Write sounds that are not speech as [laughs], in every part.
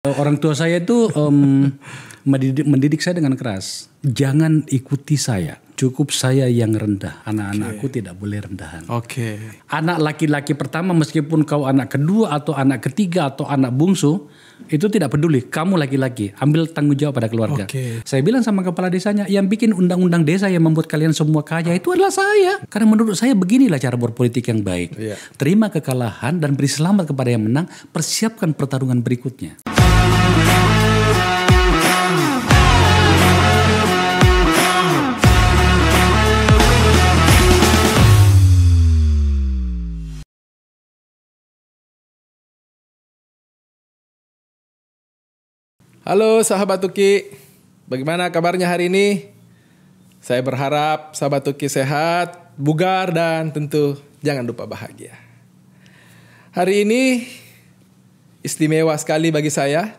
Eh, orang tua saya itu um, [laughs] mendidik, mendidik saya dengan keras. Jangan ikuti saya. Cukup saya yang rendah. Anak-anakku okay. tidak boleh rendahan. Oke. Okay. Anak laki-laki pertama meskipun kau anak kedua atau anak ketiga atau anak bungsu itu tidak peduli. Kamu laki-laki, ambil tanggung jawab pada keluarga. Okay. Saya bilang sama kepala desanya, yang bikin undang-undang desa yang membuat kalian semua kaya itu adalah saya. Karena menurut saya beginilah cara berpolitik yang baik. Yeah. Terima kekalahan dan beri selamat kepada yang menang. Persiapkan pertarungan berikutnya. Halo sahabat Tuki, bagaimana kabarnya hari ini? Saya berharap sahabat Tuki sehat, bugar, dan tentu jangan lupa bahagia. Hari ini istimewa sekali bagi saya,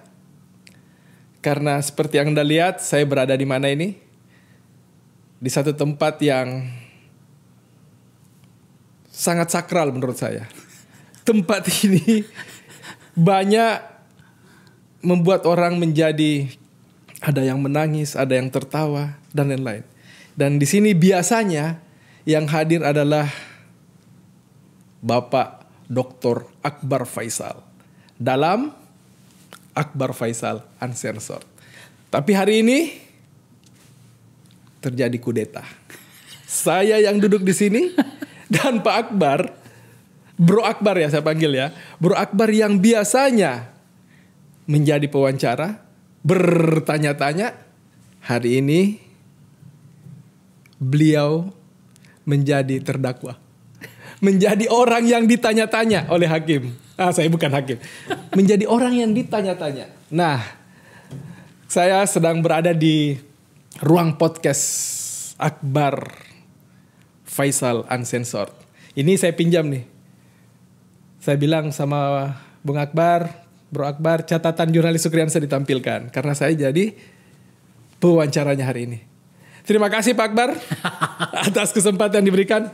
karena seperti yang Anda lihat, saya berada di mana ini? Di satu tempat yang sangat sakral menurut saya. Tempat [laughs] ini banyak membuat orang menjadi ada yang menangis, ada yang tertawa dan lain-lain. Dan di sini biasanya yang hadir adalah Bapak Dr. Akbar Faisal dalam Akbar Faisal Uncensored. Tapi hari ini terjadi kudeta. Saya yang duduk di sini dan Pak Akbar, Bro Akbar ya saya panggil ya, Bro Akbar yang biasanya menjadi pewawancara bertanya-tanya hari ini beliau menjadi terdakwa [laughs] menjadi orang yang ditanya-tanya oleh hakim ah saya bukan hakim [laughs] menjadi orang yang ditanya-tanya nah saya sedang berada di ruang podcast Akbar Faisal Uncensored ini saya pinjam nih saya bilang sama Bung Akbar Bro Akbar, catatan jurnalis Sukriansa ditampilkan karena saya jadi pewawancaranya hari ini. Terima kasih Pak Akbar [laughs] atas kesempatan yang diberikan.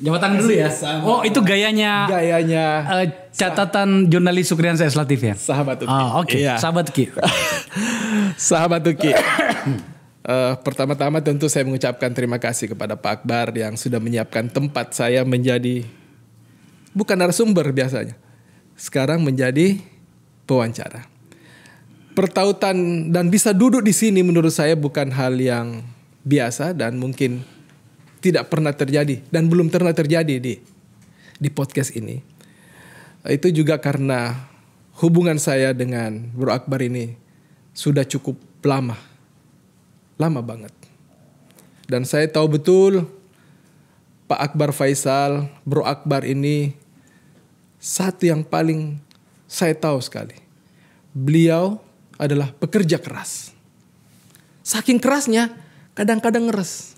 Jabatan dulu ya. Sama. Oh, itu gayanya. Gayanya. Uh, catatan sah- jurnalis saya Eslatif ya. Sahabat Tuki. Oh, ah, oke. Okay. Iya. Sahabat Tuki. [laughs] sahabat Tuki. Uh, [coughs] eh, pertama-tama tentu saya mengucapkan terima kasih kepada Pak Akbar yang sudah menyiapkan tempat saya menjadi bukan narasumber biasanya, sekarang menjadi pewawancara. Pertautan dan bisa duduk di sini menurut saya bukan hal yang biasa dan mungkin tidak pernah terjadi dan belum pernah terjadi di di podcast ini. Itu juga karena hubungan saya dengan Bro Akbar ini sudah cukup lama. Lama banget. Dan saya tahu betul Pak Akbar Faisal, Bro Akbar ini satu yang paling saya tahu sekali. Beliau adalah pekerja keras. Saking kerasnya, kadang-kadang ngeres.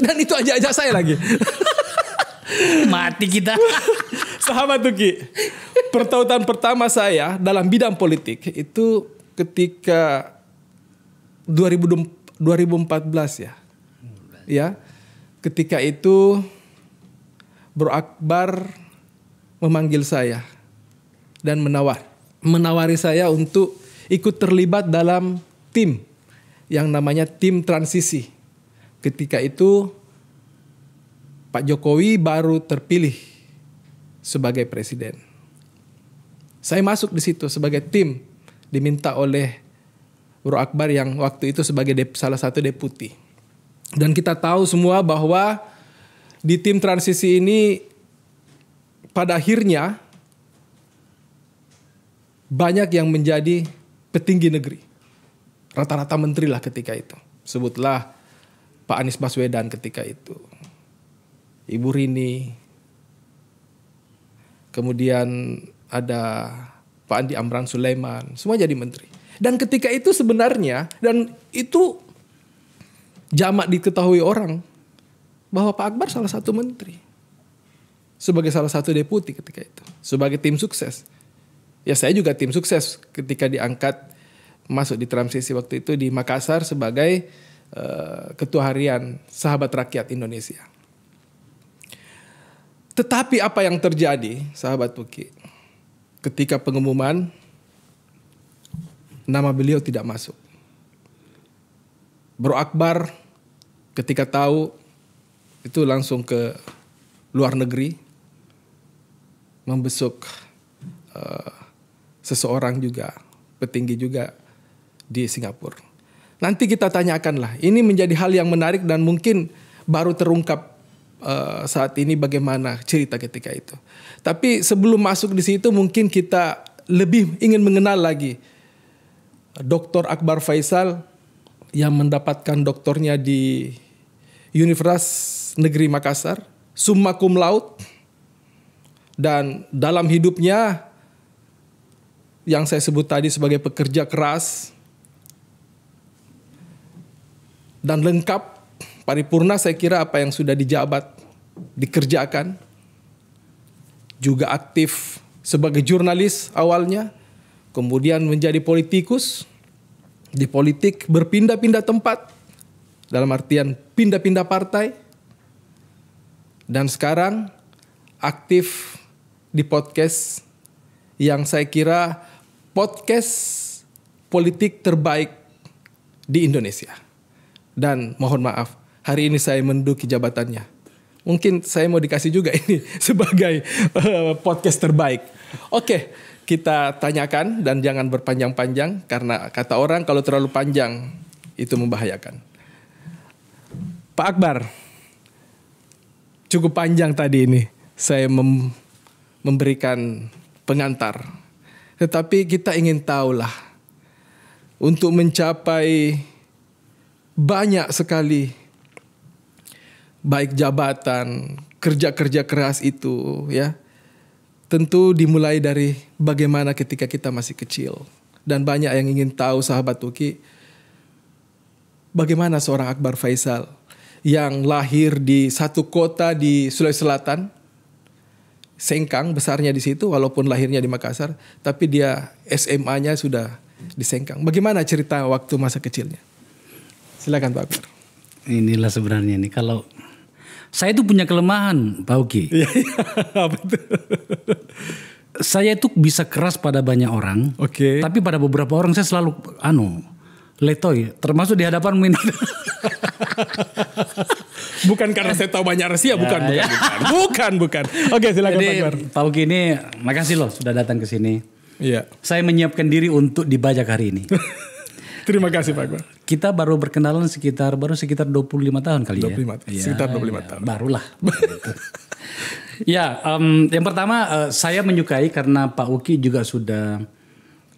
Dan itu aja-aja saya lagi. [laughs] Mati kita. [laughs] Sahabat Tuki, pertautan pertama saya dalam bidang politik itu ketika 2000, 2014 ya. Ya, ketika itu Bro Akbar memanggil saya dan menawar menawari saya untuk ikut terlibat dalam tim yang namanya tim transisi. Ketika itu Pak Jokowi baru terpilih sebagai presiden. Saya masuk di situ sebagai tim diminta oleh Bro Akbar yang waktu itu sebagai dep, salah satu deputi. Dan kita tahu semua bahwa di tim transisi ini pada akhirnya banyak yang menjadi petinggi negeri. Rata-rata menteri lah ketika itu. Sebutlah Pak Anies Baswedan ketika itu. Ibu Rini. Kemudian ada Pak Andi Amran Sulaiman. Semua jadi menteri. Dan ketika itu sebenarnya, dan itu jamak diketahui orang, bahwa Pak Akbar salah satu menteri sebagai salah satu deputi ketika itu, sebagai tim sukses. Ya saya juga tim sukses ketika diangkat masuk di transisi waktu itu di Makassar sebagai uh, ketua harian Sahabat Rakyat Indonesia. Tetapi apa yang terjadi, sahabat Puki, ketika pengumuman nama beliau tidak masuk. Bro Akbar ketika tahu itu langsung ke luar negeri membesuk uh, seseorang juga petinggi juga di Singapura. Nanti kita tanyakanlah. Ini menjadi hal yang menarik dan mungkin baru terungkap uh, saat ini bagaimana cerita ketika itu. Tapi sebelum masuk di situ mungkin kita lebih ingin mengenal lagi Dr. Akbar Faisal yang mendapatkan doktornya di Universitas Negeri Makassar, summa cum laude dan dalam hidupnya yang saya sebut tadi sebagai pekerja keras dan lengkap paripurna saya kira apa yang sudah dijabat dikerjakan juga aktif sebagai jurnalis awalnya kemudian menjadi politikus di politik berpindah-pindah tempat dalam artian pindah-pindah partai dan sekarang aktif di podcast yang saya kira podcast politik terbaik di Indonesia. Dan mohon maaf, hari ini saya menduduki jabatannya. Mungkin saya mau dikasih juga [laughs] ini sebagai uh, podcast terbaik. Oke, okay, kita tanyakan dan jangan berpanjang-panjang karena kata orang kalau terlalu panjang itu membahayakan. Pak Akbar, cukup panjang tadi ini saya mem memberikan pengantar. Tetapi kita ingin tahulah untuk mencapai banyak sekali baik jabatan, kerja-kerja keras itu ya. Tentu dimulai dari bagaimana ketika kita masih kecil. Dan banyak yang ingin tahu sahabat Tuki bagaimana seorang Akbar Faisal yang lahir di satu kota di Sulawesi Selatan Sengkang besarnya di situ walaupun lahirnya di Makassar, tapi dia SMA-nya sudah di Sengkang. Bagaimana cerita waktu masa kecilnya? Silakan Pak Akbar. Inilah sebenarnya nih kalau saya itu punya kelemahan, Pak Uki. [laughs] Iya, iya, saya itu bisa keras pada banyak orang. Oke. Okay. Tapi pada beberapa orang saya selalu anu letoy, termasuk di hadapan minat. [laughs] bukan karena saya tahu banyak rahasia, bukan, ya, bukan, ya. bukan, bukan, bukan. Oke, silakan Jadi, Pak Pak Uki ini makasih loh sudah datang ke sini. Iya. Saya menyiapkan diri untuk dibajak hari ini. [laughs] Terima kasih Pak Akbar. Kita baru berkenalan sekitar baru sekitar 25 tahun kali 25, ya. Iya, sekitar 25 ya, tahun. Barulah. [laughs] ya, um, yang pertama uh, saya menyukai karena Pak Uki juga sudah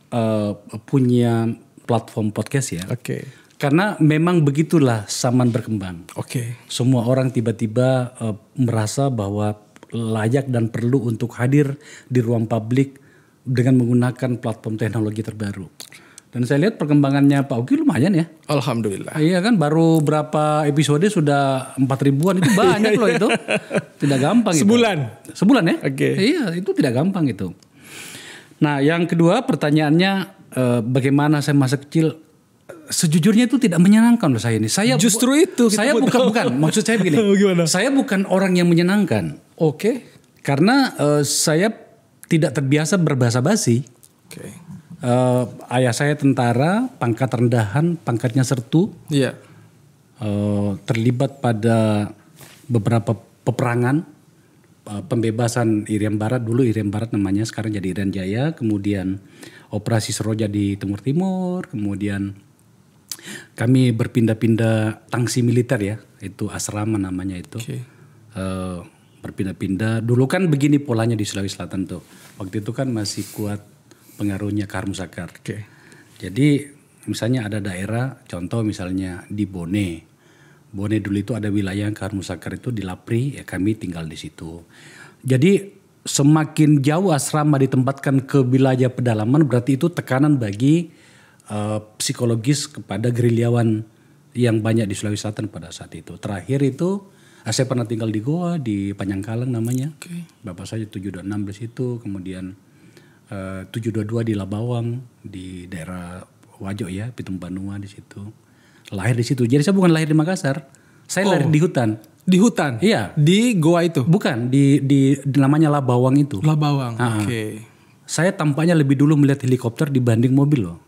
uh, punya platform podcast ya. Oke. Okay karena memang begitulah zaman berkembang. Oke. Okay. Semua orang tiba-tiba uh, merasa bahwa layak dan perlu untuk hadir di ruang publik dengan menggunakan platform teknologi terbaru. Dan saya lihat perkembangannya Pak Uki lumayan ya. Alhamdulillah. Iya kan baru berapa episode sudah empat ribuan itu banyak loh itu. [laughs] Tidak gampang Sebulan. Itu. Sebulan ya? Oke. Okay. Iya, itu tidak gampang itu. Nah, yang kedua pertanyaannya eh, bagaimana saya masa kecil sejujurnya itu tidak menyenangkan loh saya ini. Saya justru itu saya bukan tahu. bukan maksud saya begini. Gimana? [laughs] Saya bukan orang yang menyenangkan. Oke. Okay. Karena uh, saya tidak terbiasa berbahasa basi. Oke. Okay. Uh, eh, ayah saya tentara, pangkat rendahan, pangkatnya sertu. Iya. Yeah. Uh, terlibat pada beberapa peperangan uh, pembebasan Irian Barat dulu Irian Barat namanya sekarang jadi Irian Jaya kemudian operasi Seroja di Timur Timur kemudian kami berpindah-pindah tangsi militer ya, itu asrama namanya itu. Okay. Uh, eh, berpindah-pindah. Dulu kan begini polanya di Sulawesi Selatan tuh. Waktu itu kan masih kuat pengaruhnya Karm Sakar. Okay. Jadi misalnya ada daerah, contoh misalnya di Bone. Bone dulu itu ada wilayah Karm Sakar itu di Lapri, ya kami tinggal di situ. Jadi semakin jauh asrama ditempatkan ke wilayah pedalaman berarti itu tekanan bagi Eh, psikologis kepada gerilyawan yang banyak di Sulawesi Selatan pada saat itu. Terakhir itu eh, saya pernah tinggal di Goa di Panjangkalang namanya. Okay. Bapak saya di situ, kemudian eh, uh, 722 di Labawang di daerah Wajo ya, Pitung Banua di situ. Lahir di situ. Jadi saya bukan lahir di Makassar. Saya oh. lahir di hutan. Di hutan? Iya. Di goa itu? Bukan, di, di, di namanya Labawang itu. Labawang, ah, ah. oke. Okay. Saya tampaknya lebih dulu melihat helikopter dibanding mobil loh.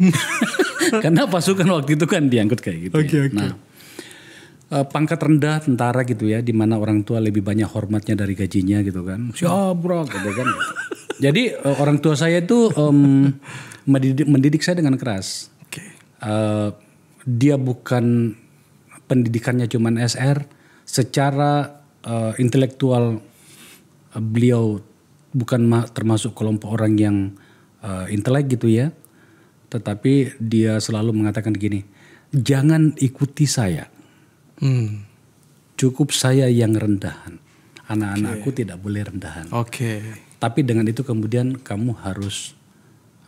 [laughs] Karena pasukan waktu itu kan diangkut kayak gitu. Okay, ya. okay. Nah, eh, pangkat rendah tentara gitu ya, di mana orang tua lebih banyak hormatnya dari gajinya gitu kan. Oh bro, gitu kan. [laughs] Jadi eh, orang tua saya itu um, mendidik, mendidik saya dengan keras. Okay. Uh, eh, dia bukan pendidikannya cuman SR, secara uh, intelektual uh, beliau bukan termasuk kelompok orang yang uh, intelek gitu ya tetapi dia selalu mengatakan gini, jangan ikuti saya. Hmm. Cukup saya yang rendahan. Anak-anakku okay. tidak boleh rendahan. Oke. Okay. Tapi dengan itu kemudian kamu harus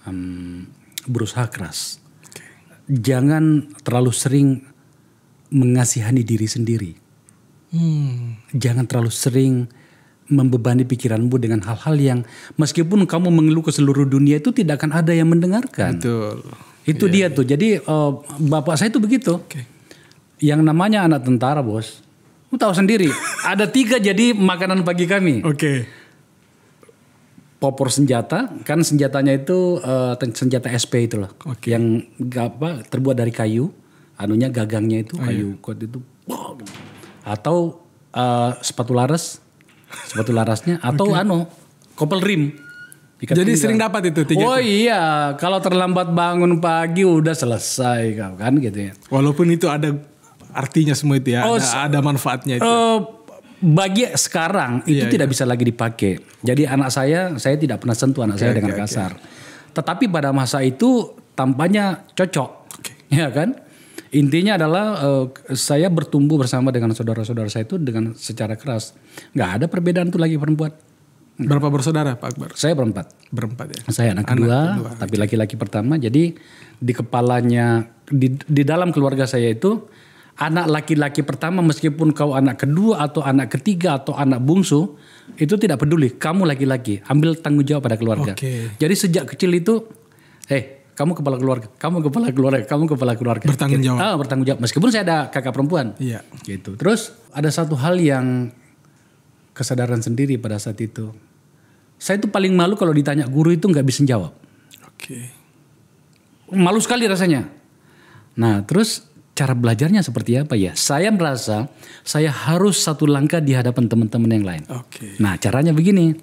um, berusaha keras. Okay. Jangan terlalu sering mengasihani diri sendiri. Hmm. Jangan terlalu sering membebani pikiranmu dengan hal-hal yang meskipun kamu mengeluh ke seluruh dunia itu tidak akan ada yang mendengarkan. Betul. Itu yeah. dia iya. tuh. Jadi uh, bapak saya itu begitu. Okay. Yang namanya anak tentara, Bos. kamu tahu sendiri, [laughs] ada tiga jadi makanan pagi kami. Oke. Okay. Popor senjata, kan senjatanya itu uh, senjata SP itulah. Okay. Yang apa terbuat dari kayu, anunya gagangnya itu oh, kayu iya. kot itu. Atau uh, sepatu laras sepatu larasnya atau okay. anu kopel rim. Ikat Jadi tinggal. sering dapat itu tiga. Oh iya, kalau terlambat bangun pagi udah selesai kan gitu ya. Walaupun itu ada artinya semua itu ya, oh, ada, ada manfaatnya itu. Uh, bagi sekarang itu iya, iya. tidak iya. bisa lagi dipakai. Jadi anak saya, saya tidak pernah sentuh anak okay, saya dengan okay, kasar. Okay. Tetapi pada masa itu tampaknya cocok, okay. ya kan? Intinya adalah uh, saya bertumbuh bersama dengan saudara-saudara saya itu dengan secara keras. Gak ada perbedaan tuh lagi perempuan. Berapa bersaudara Pak Akbar? Saya berempat. Berempat ya. Saya anak, anak kedua, kedua, tapi laki-laki pertama. Jadi di kepalanya di, di dalam keluarga saya itu anak laki-laki pertama meskipun kau anak kedua atau anak ketiga atau anak bungsu itu tidak peduli. Kamu laki-laki, ambil tanggung jawab pada keluarga. Okay. Jadi sejak kecil itu eh kamu kepala keluarga, kamu kepala keluarga, kamu kepala keluarga. Bertanggung gitu. jawab. Ah, bertanggung jawab. Meskipun saya ada kakak perempuan. Iya. Gitu. Terus ada satu hal yang kesadaran sendiri pada saat itu. Saya itu paling malu kalau ditanya guru itu nggak bisa jawab. Oke. Okay. Malu sekali rasanya. Nah, terus cara belajarnya seperti apa ya? Saya merasa saya harus satu langkah di hadapan teman-teman yang lain. Oke. Okay. Nah, caranya begini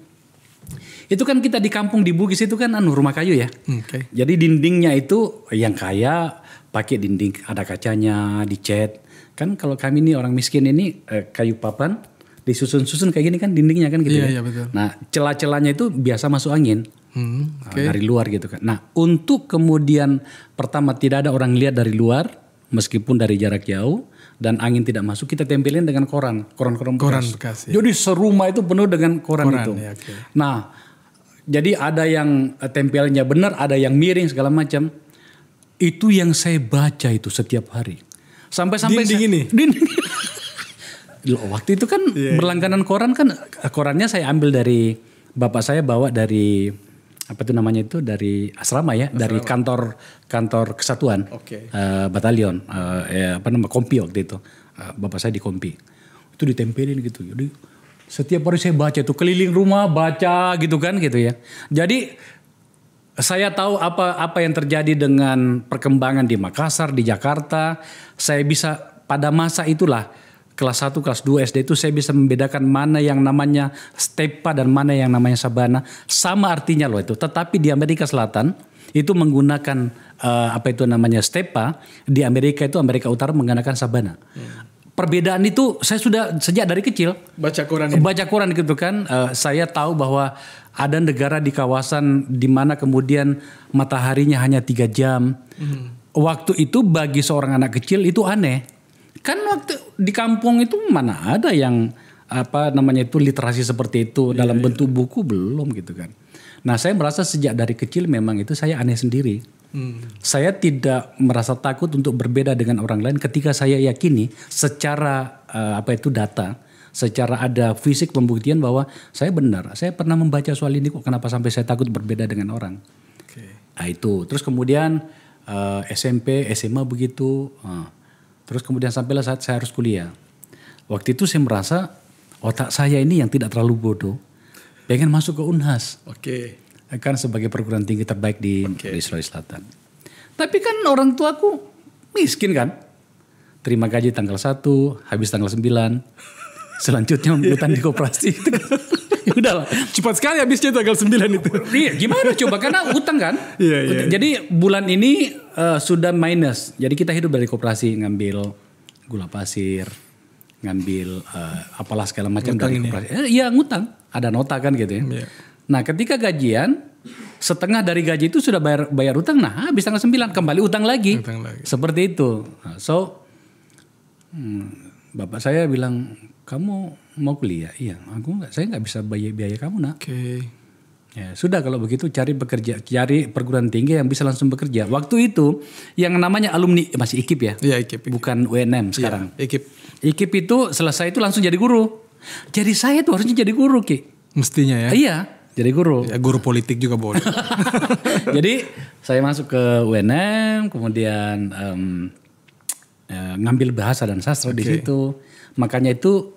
itu kan kita di kampung di Bugis itu kan anu rumah kayu ya. Okay. Jadi dindingnya itu yang kaya pakai dinding ada kacanya, dicat. Kan kalau kami ini orang miskin ini eh, kayu papan disusun-susun kayak gini kan dindingnya kan gitu. Iya, ya. iya betul. Nah, celah-celahnya itu biasa masuk angin. Hmm, nah, okay. dari luar gitu kan. Nah, untuk kemudian pertama tidak ada orang lihat dari luar meskipun dari jarak jauh dan angin tidak masuk kita tempelin dengan koran, koran-koran bekas. Koran bekas ya. Jadi serumah itu penuh dengan koran, koran itu. Ya, okay. Nah, jadi ada yang eh, tempelnya benar, ada yang miring segala macam. Itu yang saya baca itu setiap hari. Sampai-sampai dinding ini. [laughs] Dinding. waktu itu kan yeah. Iya. berlangganan koran kan eh, korannya saya ambil dari bapak saya bawa dari apa itu namanya itu dari asrama ya asrama. dari kantor kantor kesatuan okay. uh, eh, batalion uh, ya, apa nama kompi waktu itu uh, bapak saya di kompi itu ditempelin gitu jadi setiap hari saya baca itu keliling rumah baca gitu kan gitu ya. Jadi saya tahu apa apa yang terjadi dengan perkembangan di Makassar, di Jakarta. Saya bisa pada masa itulah kelas 1, kelas 2 SD itu saya bisa membedakan mana yang namanya stepa dan mana yang namanya sabana. Sama artinya loh itu. Tetapi di Amerika Selatan itu menggunakan uh, apa itu namanya stepa di Amerika itu Amerika Utara menggunakan sabana. Hmm perbedaan itu saya sudah sejak dari kecil baca Quran ini. baca Quran gitu kan uh, saya tahu bahwa ada negara di kawasan di mana kemudian mataharinya hanya tiga jam hmm. waktu itu bagi seorang anak kecil itu aneh kan waktu di kampung itu mana ada yang apa namanya itu literasi seperti itu iya, dalam yeah. bentuk buku belum gitu kan Nah saya merasa sejak dari kecil memang itu saya aneh sendiri. Hmm. Saya tidak merasa takut untuk berbeda dengan orang lain ketika saya yakini secara uh, apa itu data, secara ada fisik pembuktian bahwa saya benar. Saya pernah membaca soal ini kok kenapa sampai saya takut berbeda dengan orang. Okay. Nah, itu. Terus kemudian uh, eh, SMP, SMA begitu. Uh, terus kemudian sampailah saat saya harus kuliah. Waktu itu saya merasa otak saya ini yang tidak terlalu bodoh pengen masuk ke Unhas. Oke. Okay. Kan sebagai perguruan tinggi terbaik di, okay. di Sulawesi Selatan. Tapi kan orang tuaku miskin kan. Terima gaji tanggal 1, habis tanggal 9. [laughs] Selanjutnya membutuhkan di koperasi. [laughs] Udah lah. Cepat sekali habisnya tanggal 9 itu. [laughs] Iya, gimana coba karena utang kan. Iya, iya. Jadi bulan ini uh, sudah minus. Jadi kita hidup dari koperasi ngambil gula pasir, ngambil uh, apalah segala macam dari koperasi. Eh, iya eh, ngutang, ada nota kan gitu ya. ya. Nah ketika gajian setengah dari gaji itu sudah bayar bayar utang, nah habis tanggal 9 kembali utang lagi. Utang lagi. Seperti itu. Nah, so hmm, bapak saya bilang kamu mau kuliah, iya aku nggak saya nggak bisa bayar biaya kamu nak. Oke. Okay. Ya, sudah kalau begitu cari bekerja, cari perguruan tinggi yang bisa langsung bekerja. Waktu itu yang namanya alumni masih IKIP ya. Iya, IKIP, Bukan UNM iya, sekarang. Ya, IKIP. Ikip itu selesai itu langsung jadi guru. Jadi saya tuh harusnya jadi guru Ki. Mestinya ya. Iya, jadi guru. Ya, guru politik juga boleh. [laughs] jadi saya masuk ke UNM, kemudian um, ngambil bahasa dan sastra okay. di situ. Makanya itu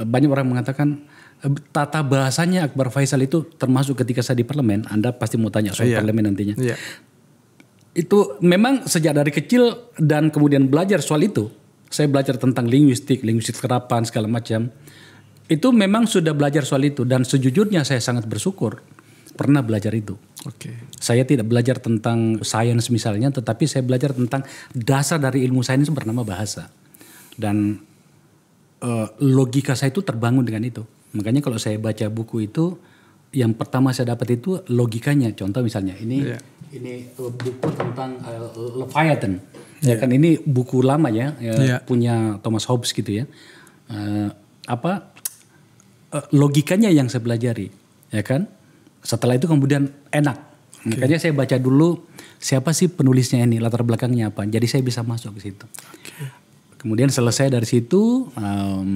eh, banyak orang mengatakan eh, tata bahasanya Akbar Faisal itu termasuk ketika saya di parlemen, Anda pasti mau tanya soal iya. parlemen nantinya. Iya. Itu memang sejak dari kecil dan kemudian belajar soal itu, saya belajar tentang linguistik, linguistik kerapan segala macam. Itu memang sudah belajar soal itu dan sejujurnya saya sangat bersyukur pernah belajar itu. Oke. Okay. Saya tidak belajar tentang sains misalnya, tetapi saya belajar tentang dasar dari ilmu sains bernama bahasa. Dan uh, logika saya itu terbangun dengan itu. Makanya kalau saya baca buku itu, yang pertama saya dapat itu logikanya. Contoh misalnya ini yeah. ini eh, buku tentang uh, Leviathan Ya iya. kan ini buku lama ya, ya yeah. punya Thomas Hobbes gitu ya. Uh, apa uh, logikanya yang saya pelajari, ya kan? Setelah itu kemudian enak. Okay. Makanya saya baca dulu siapa sih penulisnya ini, latar belakangnya apa. Jadi saya bisa masuk ke situ. Okay. Kemudian selesai dari situ, um,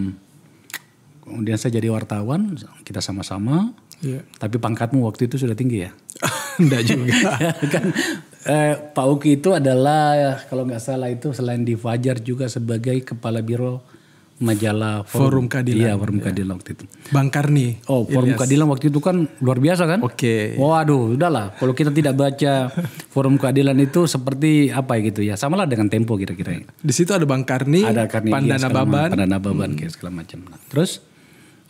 kemudian saya jadi wartawan, kita sama-sama. Yeah. Tapi pangkatmu waktu itu sudah tinggi ya? Enggak [laughs] juga. [laughs] Ya kan eh, Pak Uki itu adalah kalau nggak salah itu selain di Fajar juga sebagai kepala biro majalah Forum, Forum Keadilan. Iya, Forum ya. Keadilan waktu itu. Bang Karni. Oh, Forum Ilyas. Keadilan waktu itu kan luar biasa kan? Oke. Okay. Waduh, oh, udahlah. Kalau kita tidak baca Forum Keadilan itu seperti apa gitu ya? Sama lah dengan Tempo kira-kira. Di situ ada Bang Karni, ada Karni iya, Pandana ya, Baban, Pandana Baban hmm. kayak segala macam. Nah, terus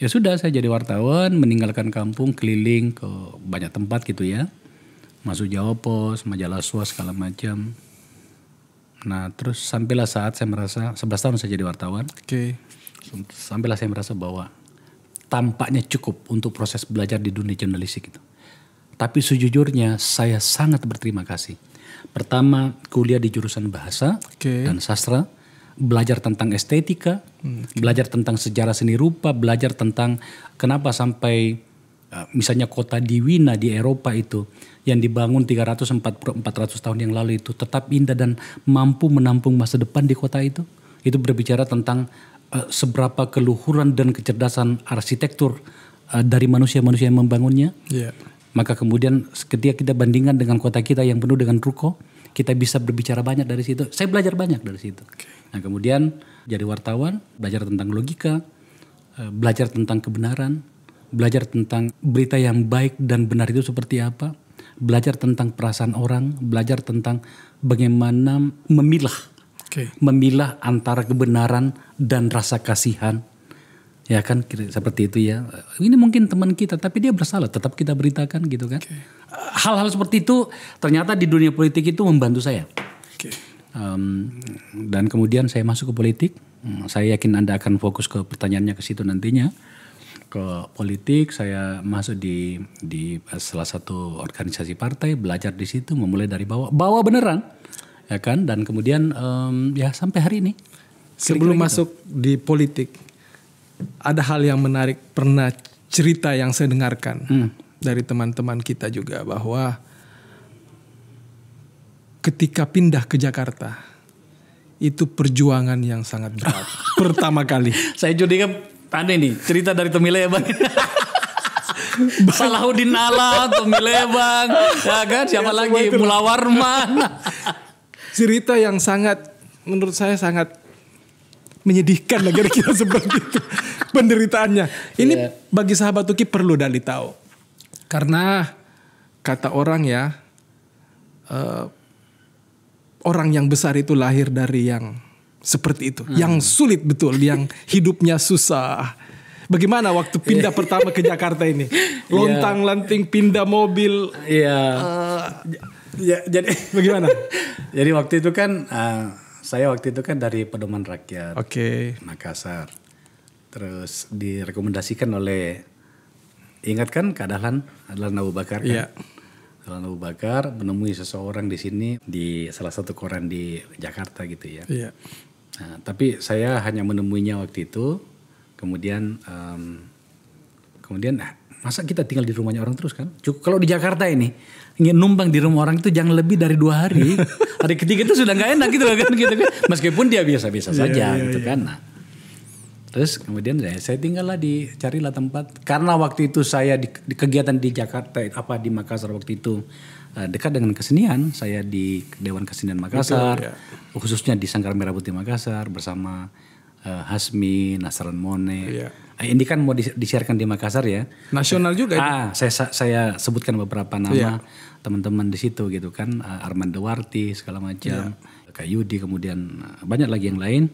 ya sudah saya jadi wartawan, meninggalkan kampung, keliling ke banyak tempat gitu ya masuk Jawa Pos, majalah Swas segala macam. Nah terus sampailah saat saya merasa sebelas tahun saya jadi wartawan. Oke. Okay. Sampailah saya merasa bahwa tampaknya cukup untuk proses belajar di dunia jurnalistik itu. Tapi sejujurnya saya sangat berterima kasih. Pertama kuliah di jurusan bahasa okay. dan sastra, belajar tentang estetika, hmm, okay. belajar tentang sejarah seni rupa, belajar tentang kenapa sampai Eh, misalnya kota di Wina di Eropa itu yang dibangun 300 400 tahun yang lalu itu tetap indah dan mampu menampung masa depan di kota itu itu berbicara tentang uh, seberapa keluhuran dan kecerdasan arsitektur uh, dari manusia-manusia yang membangunnya yeah. maka kemudian ketika kita bandingkan dengan kota kita yang penuh dengan ruko kita bisa berbicara banyak dari situ saya belajar banyak dari situ okay. nah kemudian jadi wartawan belajar tentang logika belajar tentang kebenaran belajar tentang berita yang baik dan benar itu seperti apa, belajar tentang perasaan orang, belajar tentang bagaimana memilah, okay. memilah antara kebenaran dan rasa kasihan, ya kan seperti itu ya. Ini mungkin teman kita, tapi dia bersalah, tetap kita beritakan gitu kan. Hal-hal okay. seperti itu ternyata di dunia politik itu membantu saya. Okay. Um, dan kemudian saya masuk ke politik. Hmm, saya yakin Anda akan fokus ke pertanyaannya ke situ nantinya ke politik, saya masuk di di salah satu organisasi partai, belajar di situ, memulai dari bawah, bawah beneran, ya kan? Dan kemudian um, ya sampai hari ini. Sebelum gitu. masuk di politik, ada hal yang menarik pernah cerita yang saya dengarkan hmm. dari teman-teman kita juga bahwa ketika pindah ke Jakarta itu perjuangan yang sangat berat [laughs] pertama kali. Saya juga Pandai nih cerita dari Temile ya bang. [laughs] bang. Salahuddin Alam, Temile bang, ya kan? Siapa ya, lagi? Mulawarman. [laughs] cerita yang sangat menurut saya sangat menyedihkan lagi kita [laughs] seperti itu penderitaannya. Ini yeah. bagi sahabat Tuki perlu Dali tahu. Karena kata orang ya uh, orang yang besar itu lahir dari yang seperti itu. Hmm. Yang sulit betul, yang hidupnya susah. Bagaimana waktu pindah iya. pertama ke Jakarta ini? Iya. Lontang yeah. lanting pindah mobil. Iya. Yeah. Uh, ya, jadi [laughs] bagaimana? jadi waktu itu kan uh, saya waktu itu kan dari Pedoman Rakyat. Okay. Makassar. Terus direkomendasikan oleh ingat kan keadaan adalah Abu Bakar kan? Iya. Keadaan Abu Bakar menemui seseorang di sini di salah satu koran di Jakarta gitu ya. Iya. Nah, tapi saya hanya menemuinya waktu itu. Kemudian um, kemudian nah, masa kita tinggal di rumahnya orang terus kan? Cukup kalau di Jakarta ini ingin numpang di rumah orang itu jangan lebih dari dua hari. [laughs] hari ketiga itu sudah nggak enak gitu kan gitu kan. Meskipun dia biasa-biasa iya, saja yeah, gitu iya. kan. Nah, Terus kemudian ya, saya, saya tinggallah di carilah tempat karena waktu itu saya di, di kegiatan di Jakarta apa di Makassar waktu itu Eh, dekat dengan kesenian, saya di Dewan Kesenian Makassar, Betul, ya. khususnya di Sanggar Merah Putih Makassar bersama uh, Hasmi, Nasran Mone. Ya. ini kan mau disiarkan di Makassar ya. Nasional juga. Ah, ini. saya saya sebutkan beberapa nama ya. teman-teman di situ gitu kan, uh, Arman Dewarti segala macam, ya. Kak Yudi kemudian banyak lagi yang lain.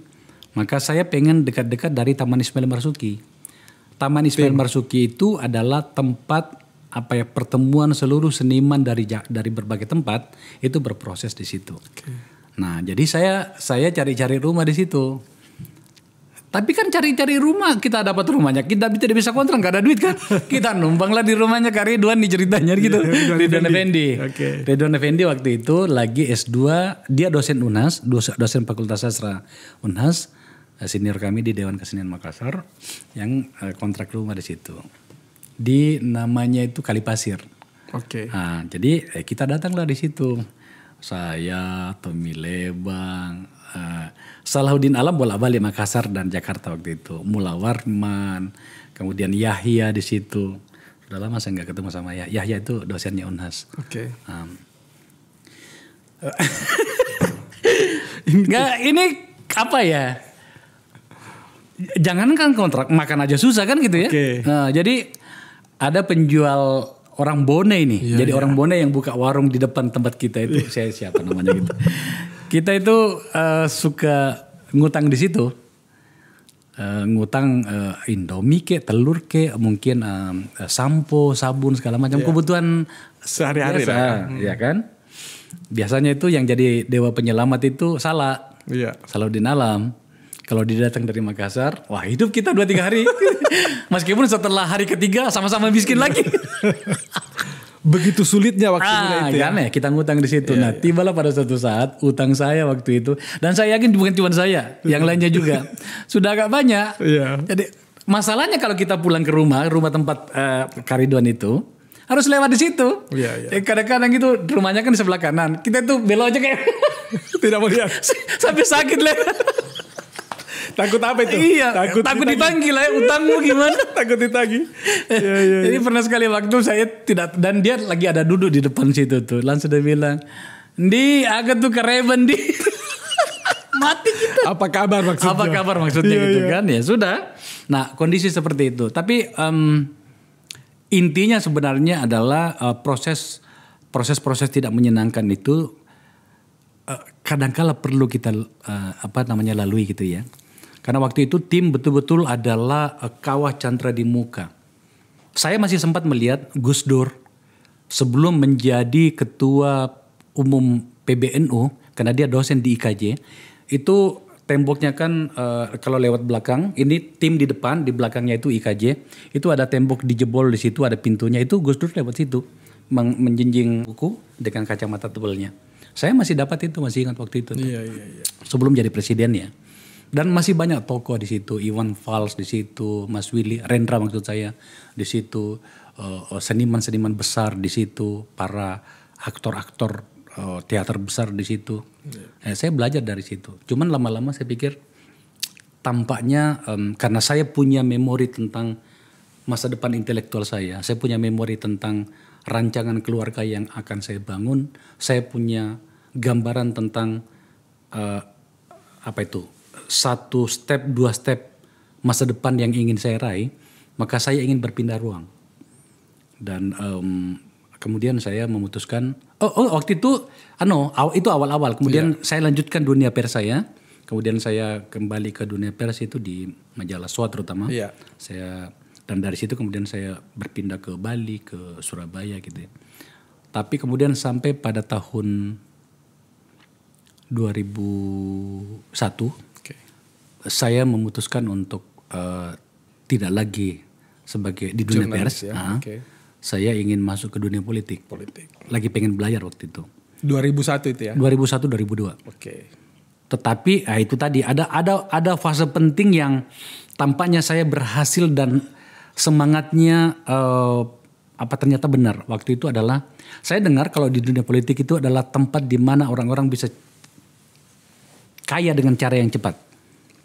Maka saya pengen dekat-dekat dari Taman Ismail Marzuki. Taman Ismail Marzuki itu adalah tempat apa ya pertemuan seluruh seniman dari dari berbagai tempat itu berproses di situ. Okay. Nah, jadi saya saya cari-cari rumah di situ. Tapi kan cari-cari rumah kita dapat rumahnya kita tidak bisa kontrak nggak ada duit kan [laughs] kita numpang lah di rumahnya Kak Ridwan nih ceritanya iya, gitu Ridwan Effendi okay. Ridwan Effendi waktu itu lagi S2 dia dosen UNAS dosen Fakultas Sastra UNAS eh, senior kami di Dewan Kesenian Makassar yang eh, kontrak rumah di situ di namanya itu Kali Pasir. Oke. Okay. Nah, jadi eh, kita datanglah di situ. Saya, Tommy Lebang, eh, Salahuddin Alam bola balik Makassar dan Jakarta waktu itu. Mula Warman, kemudian Yahya di situ. Sudah lama saya nggak ketemu sama Yahya. Yahya itu dosennya Unhas. Oke. Okay. Um, [laughs] nggak ini apa ya? jangan kan kontrak makan aja susah kan gitu ya. Okay. Nah, jadi ada penjual orang Bone ini. Yeah, Jadi yeah. orang Bone yang buka warung di depan tempat kita itu. yeah. Saya siapa namanya gitu. kita itu uh, suka ngutang di situ. Uh, ngutang uh, Indomie ke, telur ke, mungkin uh, sampo, sabun segala macam yeah. kebutuhan sehari-hari biasa, lah. Iya hmm. kan? Biasanya itu yang jadi dewa penyelamat itu salah. Iya. Salah di dalam. Kalau dia datang dari Makassar, wah hidup kita dua tiga hari. [laughs] Meskipun setelah hari ketiga sama-sama miskin lagi. [laughs] Begitu sulitnya waktu ah, itu ya. Karena ya, kita ngutang di situ. Yeah, nah, iya. tibalah pada suatu saat utang saya waktu itu. Dan saya yakin bukan cuma saya, yang lainnya juga. [laughs] Sudah agak banyak. Yeah. Jadi masalahnya kalau kita pulang ke rumah, rumah tempat uh, Kariduan itu, harus lewat di situ. Iya, iya. Eh, kadang-kadang gitu rumahnya kan di sebelah kanan. Kita tuh belok aja kayak tidak mau lihat. Sampai sakit lah takut apa itu? Iya, takut, takut ditagih lah ya utangmu gimana? [laughs] takut ditagi. Ya, ya, Jadi iya. pernah sekali waktu saya tidak dan dia lagi ada duduk di depan situ tuh. Langsung dia bilang, "Di, agak tuh kereben di." [laughs] Mati kita. Apa kabar maksudnya? Apa kabar maksudnya iya, gitu iya. kan? Ya sudah. Nah, kondisi seperti itu. Tapi um, intinya sebenarnya adalah uh, proses proses-proses tidak menyenangkan itu eh, kadangkala perlu kita uh, apa namanya lalui gitu ya. Karena waktu itu tim betul-betul adalah eh, kawah Chandra di muka. Saya masih sempat melihat Gus Dur sebelum menjadi ketua umum PBNU karena dia dosen di IKJ itu temboknya kan uh, kalau lewat belakang ini tim di depan di belakangnya itu IKJ itu ada tembok dijebol di situ ada pintunya itu Gus Dur lewat situ men menjinjing buku dengan kacamata tebelnya saya masih dapat itu masih ingat waktu itu iya, iya, iya. sebelum jadi presiden ya dan masih banyak tokoh di situ, Iwan Fals di situ, Mas Willy, Rendra maksud saya di situ, eh, eh, seniman-seniman uh, besar di situ, para aktor-aktor uh, teater besar di situ. Yeah. Eh, saya belajar dari situ. Cuman lama-lama saya pikir tampaknya um, karena saya punya memori tentang masa depan intelektual saya, saya punya memori tentang rancangan keluarga yang akan saya bangun, saya punya gambaran tentang uh, apa itu satu step, dua step masa depan yang ingin saya raih, maka saya ingin berpindah ruang. Dan um, kemudian saya memutuskan, oh, oh waktu itu, ano, aw, itu awal-awal. Kemudian yeah. saya lanjutkan dunia pers saya. Kemudian saya kembali ke dunia pers itu di majalah SWAT terutama. Yeah. Saya dan dari situ kemudian saya berpindah ke Bali, ke Surabaya gitu ya. Tapi kemudian sampai pada tahun 2001 saya memutuskan untuk uh, tidak lagi sebagai di dunia Jurnalis, pers. Ya? Uh, ah, okay. Saya ingin masuk ke dunia politik. Politik. Lagi pengen belajar waktu itu. 2001 itu ya? 2001 2002. Oke. Okay. Tetapi nah itu tadi ada ada ada fase penting yang tampaknya saya berhasil dan semangatnya uh, apa ternyata benar. Waktu itu adalah saya dengar kalau di dunia politik itu adalah tempat di mana orang-orang bisa kaya dengan cara yang cepat.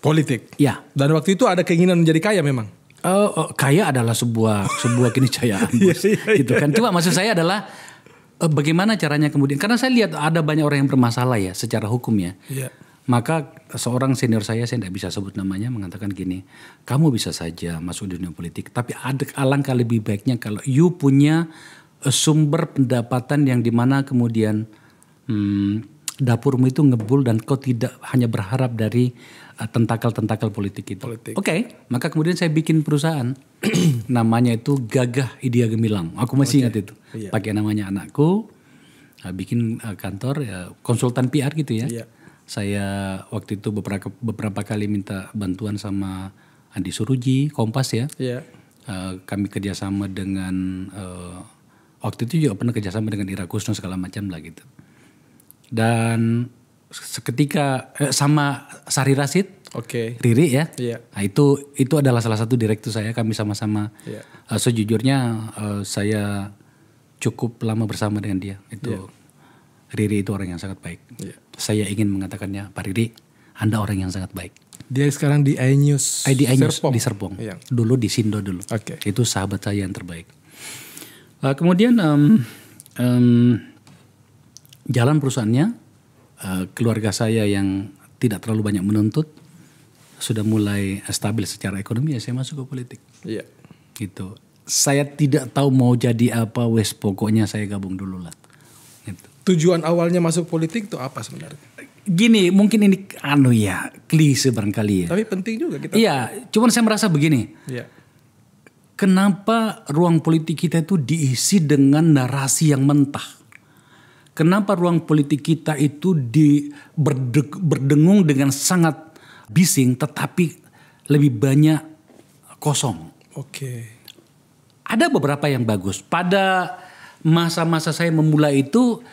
Politik. Ya. Dan waktu itu ada keinginan menjadi kaya memang. Uh, uh, kaya adalah sebuah sebuah keniscayaan, [laughs] iya, bos. Iya, iya. gitu kan. Cuma maksud saya adalah uh, bagaimana caranya kemudian karena saya lihat ada banyak orang yang bermasalah ya secara hukum ya. Yeah. Maka seorang senior saya saya tidak bisa sebut namanya mengatakan gini, kamu bisa saja masuk dunia politik, tapi ada alangkah lebih baiknya kalau you punya eh, sumber pendapatan yang dimana kemudian hmm, dapurmu itu ngebul dan kau tidak hanya berharap dari Eh, tentakel-tentakel politik itu. Oke, okay, maka kemudian saya bikin perusahaan [clears throat] namanya itu Gagah Idea Gemilang. Aku masih okay. ingat itu. Yeah. Pakai namanya anakku, eh, bikin eh, kantor ya, konsultan PR gitu ya. Yeah. Saya waktu itu beberapa beberapa kali minta bantuan sama Andi Suruji, Kompas ya. Yeah. Iya. Uh, kami kerjasama dengan uh, waktu itu juga pernah kerjasama dengan Ira Kusno segala macam lah gitu. Dan seketika eh, sama Sari Rasid, Oke. Okay. Riri ya. Iya. Nah itu itu adalah salah satu direktur saya kami sama-sama. Uh, sejujurnya uh, saya cukup lama bersama dengan dia. Itu yeah. Riri itu orang yang sangat baik. Yeah. Saya ingin mengatakannya Pak Riri, Anda orang yang sangat baik. Dia sekarang di iNews. Eh, di iNews Serpong. di Serpong. Yeah. Dulu di Sindo dulu. Oke. Okay. Itu sahabat saya yang terbaik. Uh, kemudian um, um, jalan perusahaannya Eh, keluarga saya yang tidak terlalu banyak menuntut sudah mulai stabil secara ekonomi ya saya masuk ke politik. Iya. Gitu. Saya tidak tahu mau jadi apa wes pokoknya saya gabung dulu lah. Gitu. Tujuan awalnya masuk politik itu apa sebenarnya? Gini, mungkin ini anu ya, klise barangkali ya. Tapi penting juga kita. Iya, cuman saya merasa begini. Iya. Kenapa ruang politik kita itu diisi dengan narasi yang mentah? Kenapa ruang politik kita itu di berdengung dengan sangat bising tetapi lebih banyak kosong. Oke. Ada beberapa yang bagus. Pada masa-masa saya memulai itu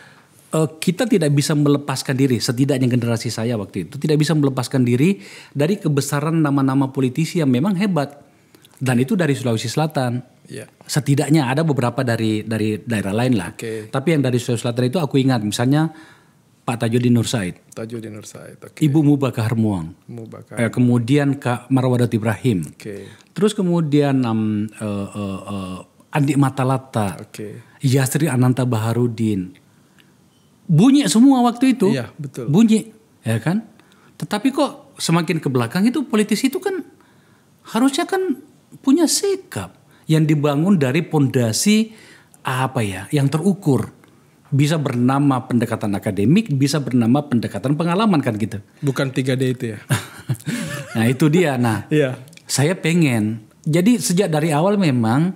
eh, kita tidak bisa melepaskan diri, setidaknya generasi saya waktu itu tidak bisa melepaskan diri dari kebesaran nama-nama politisi yang memang hebat. Dan itu dari Sulawesi Selatan Yeah. Setidaknya ada beberapa dari dari daerah lain lah. Okay. Tapi yang dari Sulawesi Selatan itu aku ingat misalnya Pak Tajudin Nur Said. Tajudin Nur Said. Okay. Ibu Mubakar Muang. Mubakar. Eh, kemudian Kak Marwadat Ibrahim. Okay. Terus kemudian um, uh, eh, uh, eh, uh, eh, Andi Matalata. Okay. Yasri Ananta Baharudin. Bunyi semua waktu itu. Iya, betul. Bunyi, ya kan? Tetapi kok semakin ke belakang itu politisi itu kan harusnya kan punya sikap yang dibangun dari pondasi apa ya yang terukur bisa bernama pendekatan akademik bisa bernama pendekatan pengalaman kan gitu bukan 3D itu ya [laughs] nah itu dia nah iya. saya pengen jadi sejak dari awal memang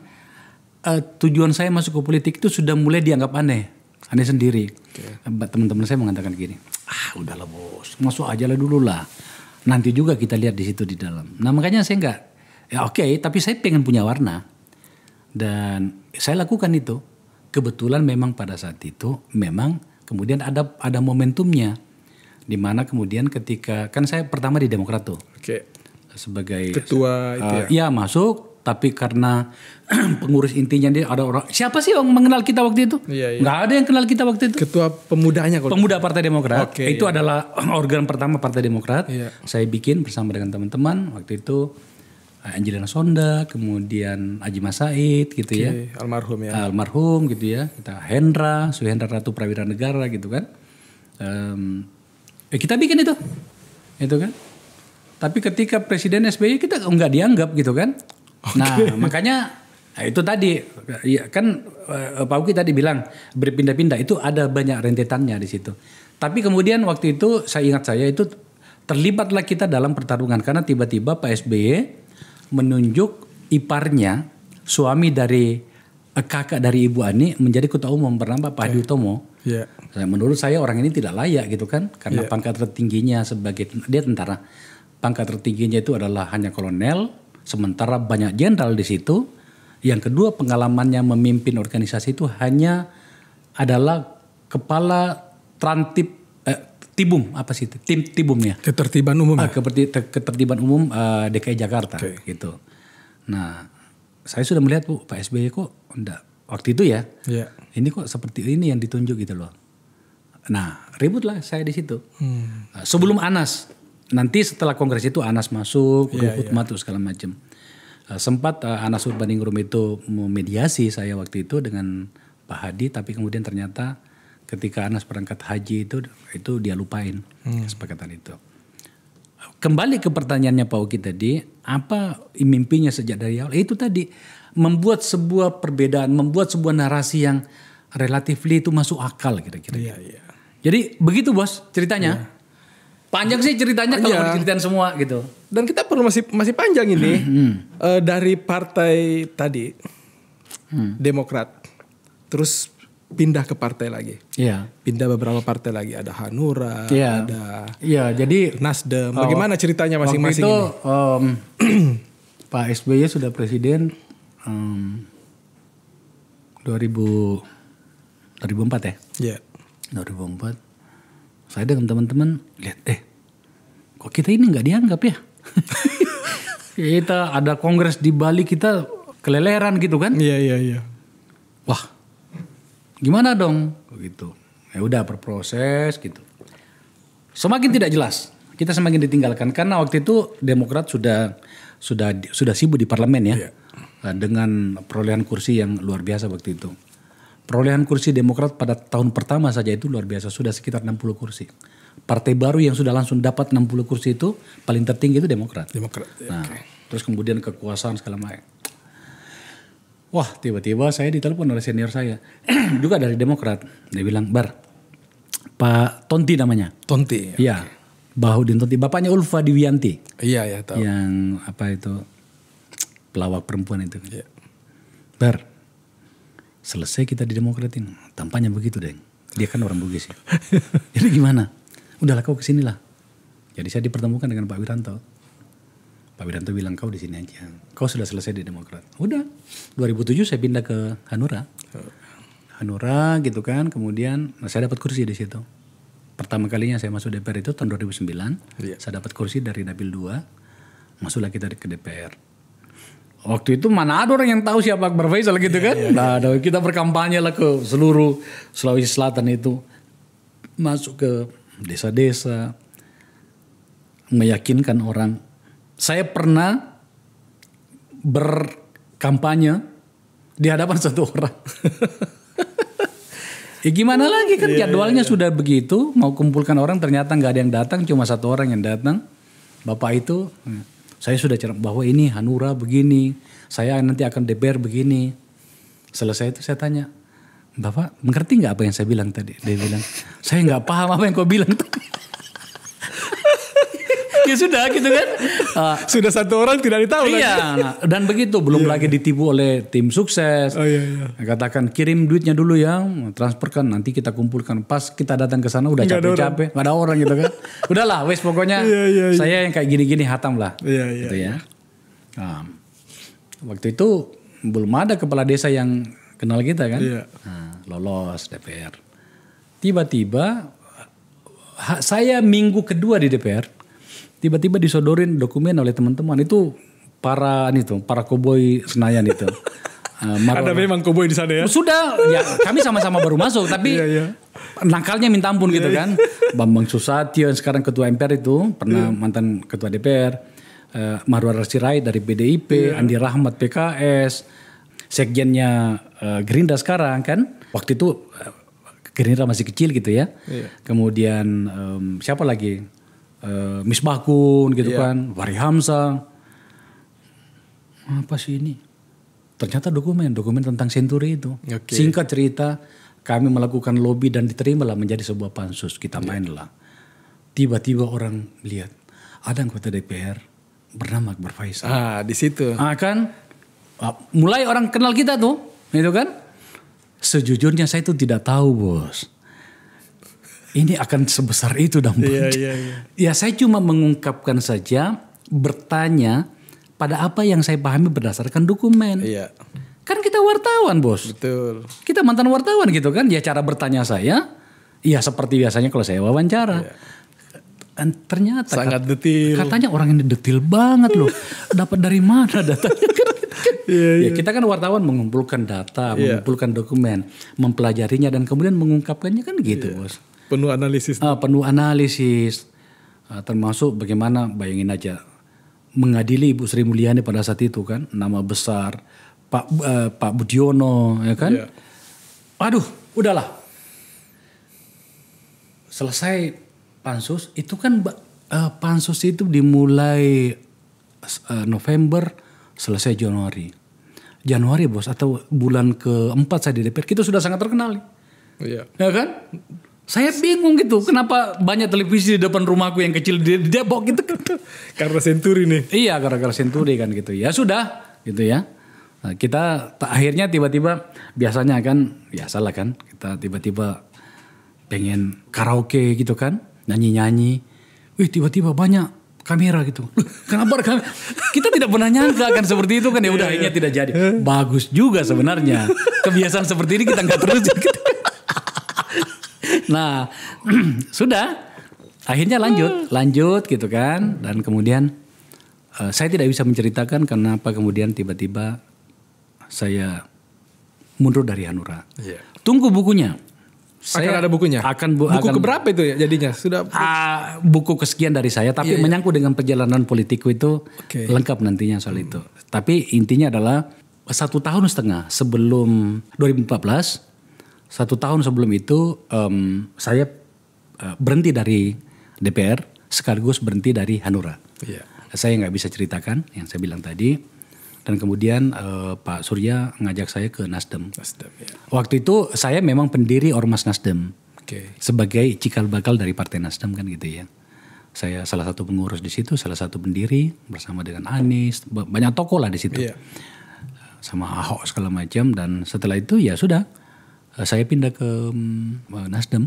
uh, tujuan saya masuk ke politik itu sudah mulai dianggap aneh aneh sendiri okay. teman-teman saya mengatakan gini ah udahlah bos masuk aja lah dulu lah nanti juga kita lihat di situ di dalam nah makanya saya enggak ya oke okay, tapi saya pengen punya warna dan saya lakukan itu. Kebetulan memang pada saat itu memang kemudian ada ada momentumnya di mana kemudian ketika kan saya pertama di Demokrat tuh. Oke. Okay. Sebagai ketua itu uh, ya. Ah, iya, masuk tapi karena [clears throat] pengurus intinya dia ada orang siapa sih yang mengenal kita waktu itu iya, iya. nggak ada yang kenal kita waktu itu ketua pemudanya kalau pemuda Partai Demokrat okay, itu iya. adalah [clears throat] organ pertama Partai Demokrat iya. saya bikin bersama dengan teman-teman waktu itu Angelina Sonda, kemudian Aji Masaid gitu okay, ya. Almarhum ya. Almarhum gitu ya. Kita Hendra, Suhendra Ratu Prawira Negara gitu kan. Um, eh, kita bikin itu. Itu kan. Tapi ketika Presiden SBY kita nggak dianggap gitu kan. Okay. Nah makanya nah, itu tadi. Ya, kan uh, Pak Uki tadi bilang berpindah-pindah. Itu ada banyak rentetannya di situ. Tapi kemudian waktu itu saya ingat saya itu terlibatlah kita dalam pertarungan. Karena tiba-tiba Pak SBY menunjuk iparnya suami dari eh, kakak dari ibu Ani menjadi ketua umum bernama Pak Hadi Utomo. Yeah. Nah, menurut saya orang ini tidak layak gitu kan karena yeah. pangkat tertingginya sebagai dia tentara. Pangkat tertingginya itu adalah hanya kolonel, sementara banyak jenderal di situ. Yang kedua pengalamannya memimpin organisasi itu hanya adalah kepala trantip Tibum apa sih itu? tim Tibum ya? Ketertiban umum. Ah, keperti, ketertiban umum uh, eh, DKI Jakarta okay. gitu. Nah, saya sudah melihat Bu Pak SBY kok enggak waktu itu ya. Yeah. Ini kok seperti ini yang ditunjuk gitu loh. Nah, ributlah saya di situ. Hmm. Eh, sebelum Anas, nanti setelah kongres itu Anas masuk, yeah, Ruhut yeah. masuk segala macam. Uh, eh, sempat uh, Anas Urbaningrum itu memediasi saya waktu itu dengan Pak Hadi tapi kemudian ternyata ketika Anas berangkat haji itu itu dia lupain hmm. kesepakatan itu. Kembali ke pertanyaannya Pak Uki tadi, apa mimpinya sejak dari awal? Itu tadi membuat sebuah perbedaan, membuat sebuah narasi yang relatif itu masuk akal kira-kira. Iya, iya. Jadi begitu bos ceritanya. Iya. Panjang sih ceritanya kalau diceritain semua gitu. Dan kita perlu masih masih panjang ini hmm. uh, dari partai tadi hmm. Demokrat, terus pindah ke partai lagi. Iya. Pindah beberapa partai lagi. Ada Hanura, iya. ada Iya, jadi Nasdem. Oh, Bagaimana ceritanya masing-masing ini? Um, [clears throat] Pak SBY sudah presiden um, 2000 2004 ya? Iya. Yeah. 2004. Saya dengan teman-teman lihat eh kok kita ini nggak dianggap ya? [laughs] kita ada kongres di Bali kita keleleran gitu kan? Iya, yeah, iya, yeah, iya. Wah, Gimana dong? Gitu. Ya udah berproses gitu. Semakin tidak jelas, kita semakin ditinggalkan karena waktu itu Demokrat sudah sudah sudah sibuk di parlemen ya. Yeah. Iya. Dengan perolehan kursi yang luar biasa waktu itu. Perolehan kursi Demokrat pada tahun pertama saja itu luar biasa, sudah sekitar 60 kursi. Partai baru yang sudah langsung dapat 60 kursi itu paling tertinggi itu Demokrat. Demokrat. Ya, nah, okay. terus kemudian kekuasaan segala macam. Wah tiba-tiba saya ditelepon oleh senior saya [clears throat] juga dari Demokrat. Dia bilang Bar, Pak Tonti namanya. Tonti. Iya. Okay. Bahudin Tonti. Bapaknya Ulfa Diwianti. Iya ya tahu. Yang apa itu pelawak perempuan itu. Iya. Bar, selesai kita di Demokrat ini. Tampaknya begitu deng. Dia kan orang Bugis ya. Jadi [laughs] gimana? Udahlah kau kesinilah. Jadi saya dipertemukan dengan Pak Wiranto. Pak Wiranto bilang kau di sini aja. Kau sudah selesai di Demokrat. Udah. 2007 saya pindah ke Hanura. Hanura gitu kan. Kemudian nah, saya dapat kursi di situ. Pertama kalinya saya masuk DPR itu tahun 2009. Iya. Saya dapat kursi dari Dapil 2. Masuklah kita ke DPR. Waktu itu mana ada orang yang tahu siapa Akbar Faisal gitu iya, kan. Iya, nah, kita berkampanye lah ke seluruh Sulawesi Selatan itu. Masuk ke desa-desa. Meyakinkan orang saya pernah berkampanye di hadapan satu orang. [laughs] ya gimana lagi kan yeah, iya, jadwalnya yeah, yeah. sudah begitu, mau kumpulkan orang ternyata nggak ada yang datang, cuma satu orang yang datang. Bapak itu, saya sudah cerita bahwa ini Hanura begini, saya nanti akan DPR begini. Selesai itu saya tanya, Bapak mengerti nggak apa yang saya bilang tadi? Dia bilang, saya nggak paham apa yang kau bilang tadi. Ya sudah gitu kan. Uh, [laughs] sudah satu orang tidak ditahu Iya, lagi. Nah, dan begitu belum yeah. lagi ditipu oleh tim sukses. Oh, iya, iya. Katakan kirim duitnya dulu ya, transferkan nanti kita kumpulkan. Pas kita datang ke sana udah capek-capek, nggak ada, orang gitu kan. [laughs] Udahlah, wes pokoknya yeah, yeah, yeah. saya yang kayak gini-gini hatam lah. Yeah, yeah, gitu ya. Iya. Nah, waktu itu belum ada kepala desa yang kenal kita kan. Yeah. Nah, lolos DPR. Tiba-tiba saya minggu kedua di DPR tiba-tiba disodorin dokumen oleh teman-teman itu para nih tuh para koboi Senayan itu. Uh, [laughs] Ada memang koboi di sana ya? Sudah, ya kami sama-sama baru masuk, tapi yeah, yeah. nakalnya minta ampun yeah, gitu iya, iya. kan. Bambang Susatyo yang sekarang ketua MPR itu pernah iya. mantan ketua DPR, uh, eh, Marwar Sirait dari PDIP, Andi Rahmat PKS, sekjennya uh, Gerindra sekarang kan. Waktu itu uh, Gerindra masih kecil gitu ya. Kemudian um, siapa lagi? uh, eh, Misbahkun gitu yeah. kan, Wari Hamzah. Apa sih ini? Ternyata dokumen, dokumen tentang senturi itu. Okay. Singkat cerita, kami melakukan lobby dan diterimalah menjadi sebuah pansus. Kita yeah. mainlah. Tiba-tiba orang lihat ada anggota DPR bernama Akbar Faisal. Ah, di situ. Ah kan? Ah, mulai orang kenal kita tuh, itu kan? Sejujurnya saya itu tidak tahu, Bos ini akan sebesar itu dong. Yeah, iya, yeah. Iya. Ya saya cuma mengungkapkan saja, bertanya pada apa yang saya pahami berdasarkan dokumen. Iya. Kan kita wartawan bos. Betul. Kita mantan wartawan gitu kan. Ya cara bertanya saya, ya seperti biasanya kalau saya wawancara. Iya. Kan ternyata sangat kat, detil. Katanya orang ini detil banget loh. Dapat dari mana datanya? Kan, kan. iya, Ya, iya. kita kan wartawan mengumpulkan data, iya. mengumpulkan dokumen, mempelajarinya dan kemudian mengungkapkannya kan gitu, Bos penuh analisis uh, penuh analisis uh, termasuk bagaimana bayangin aja mengadili Ibu Sri Mulyani pada saat itu kan nama besar Pak uh, Pak Budiono ya kan yeah. aduh udahlah selesai pansus itu kan uh, pansus itu dimulai uh, November selesai Januari Januari bos atau bulan keempat saya di DPR kita sudah sangat terkenal iya ya kan saya bingung gitu, kenapa banyak televisi di depan rumahku yang kecil di Depok gitu. [laughs] karena senturi nih. Iya, karena gara senturi kan gitu. Ya sudah, gitu ya. Nah, kita akhirnya tiba-tiba biasanya kan, biasalah kan, kita tiba-tiba pengen karaoke gitu kan, nyanyi-nyanyi. Wih, tiba-tiba banyak kamera gitu. Kenapa kamera? Kita tidak pernah nyangka kan seperti itu kan ya udah iya. akhirnya tidak jadi. Bagus juga sebenarnya. Kebiasaan seperti ini kita nggak terus gitu [laughs] nah, [clears throat] sudah. Akhirnya lanjut, hmm. lanjut gitu kan. Dan kemudian uh, saya tidak bisa menceritakan kenapa kemudian tiba-tiba saya mundur dari Hanura. Yeah. Tunggu bukunya. Saya akan ada bukunya. Akan bu, buku akan, keberapa itu ya jadinya? Sudah uh, buku kesekian dari saya, tapi yeah, iya. menyangkut yeah. dengan perjalanan politikku itu okay. lengkap nantinya soal hmm. itu. Tapi intinya adalah satu tahun setengah sebelum 2014 satu tahun sebelum itu um, saya uh, berhenti dari DPR sekaligus berhenti dari Hanura. Yeah. Saya nggak bisa ceritakan yang saya bilang tadi. Dan kemudian uh, Pak Surya ngajak saya ke Nasdem. Nasdem yeah. Waktu itu saya memang pendiri ormas Nasdem okay. sebagai cikal bakal dari Partai Nasdem kan gitu ya saya salah satu pengurus di situ, salah satu pendiri bersama dengan Anies, banyak tokoh lah di situ, yeah. sama Ahok segala macam dan setelah itu ya sudah Eh, saya pindah ke mm, eh, Nasdem.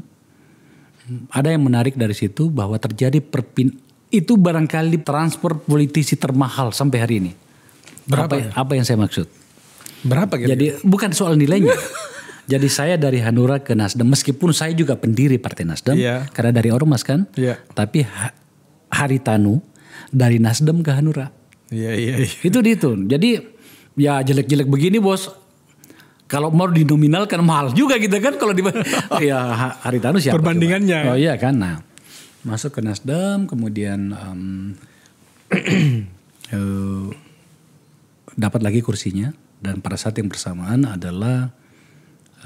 Mm, ada yang menarik dari situ bahwa terjadi perpin itu barangkali transfer politisi termahal sampai hari ini. Berapa? Apa, ya? apa yang saya maksud? Berapa gitu? Jadi bukan soal nilainya. [laughs] Jadi saya dari Hanura ke Nasdem, meskipun saya juga pendiri Partai Nasdem, yeah. karena dari ormas kan, yeah. tapi ha Tanu dari Nasdem ke Hanura. Iya yeah, iya. Yeah, yeah. Itu dihitung. Jadi ya jelek-jelek begini bos, kalau mau dinominalkan mahal juga gitu kan kalau di [laughs] ya Haritanu ya perbandingannya coba? oh iya kan nah masuk ke Nasdem kemudian um, uh, [clears throat] dapat lagi kursinya dan pada saat yang bersamaan adalah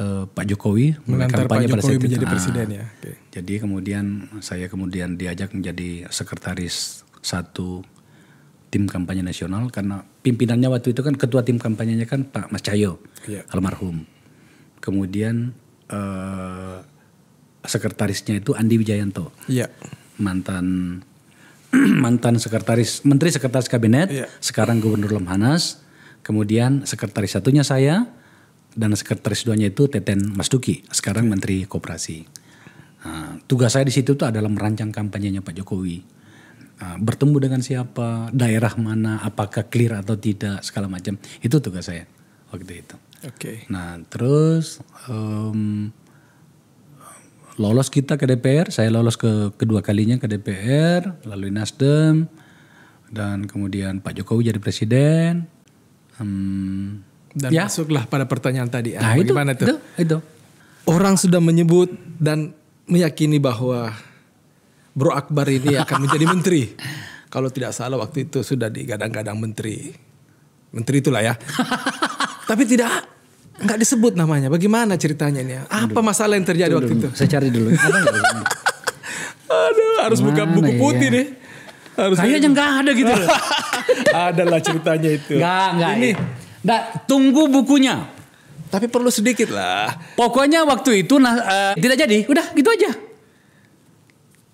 uh, Pak Jokowi mengantar Pak Jokowi pada saat menjadi nah, presiden ah, ya okay. jadi kemudian saya kemudian diajak menjadi sekretaris satu tim kampanye nasional karena pimpinannya waktu itu kan ketua tim kampanyenya kan Pak Mas Cahyo yeah. almarhum. Kemudian uh, sekretarisnya itu Andi Wijayanto. Yeah. Mantan [clears throat] mantan sekretaris menteri sekretaris kabinet, yeah. sekarang gubernur Lemhanas, kemudian sekretaris satunya saya dan sekretaris duanya itu Teten Mas Duki, sekarang iya. menteri koperasi. Nah, tugas saya di situ tuh adalah merancang kampanyenya Pak Jokowi Ah, bertemu dengan siapa, daerah mana, apakah clear atau tidak, segala macam. Itu tugas saya waktu itu. Oke. Okay. Nah, terus um, lolos kita ke DPR, saya lolos ke kedua kalinya ke DPR, lalu Nasdem dan kemudian Pak Jokowi jadi presiden. Um, dan ya. masuklah pada pertanyaan tadi. Nah, ah, itu, bagaimana itu, Itu, itu. Orang sudah menyebut dan meyakini bahwa Bro Akbar ini akan menjadi menteri. Kalau tidak salah waktu itu sudah digadang-gadang menteri. Menteri itulah ya. Tapi tidak nggak disebut namanya. Bagaimana ceritanya ini? Ya? Apa masalah yang terjadi waktu itu? Saya cari dulu. Ada Aduh, harus Mana buka buku ya? putih nih. deh. Harus Kayaknya nggak ada gitu loh. [laughs] Adalah ceritanya itu. Nggak, nggak. Ini, ya. nggak, tunggu bukunya. Tapi perlu sedikit lah. Pokoknya waktu itu nah, uh, tidak jadi. Udah, gitu aja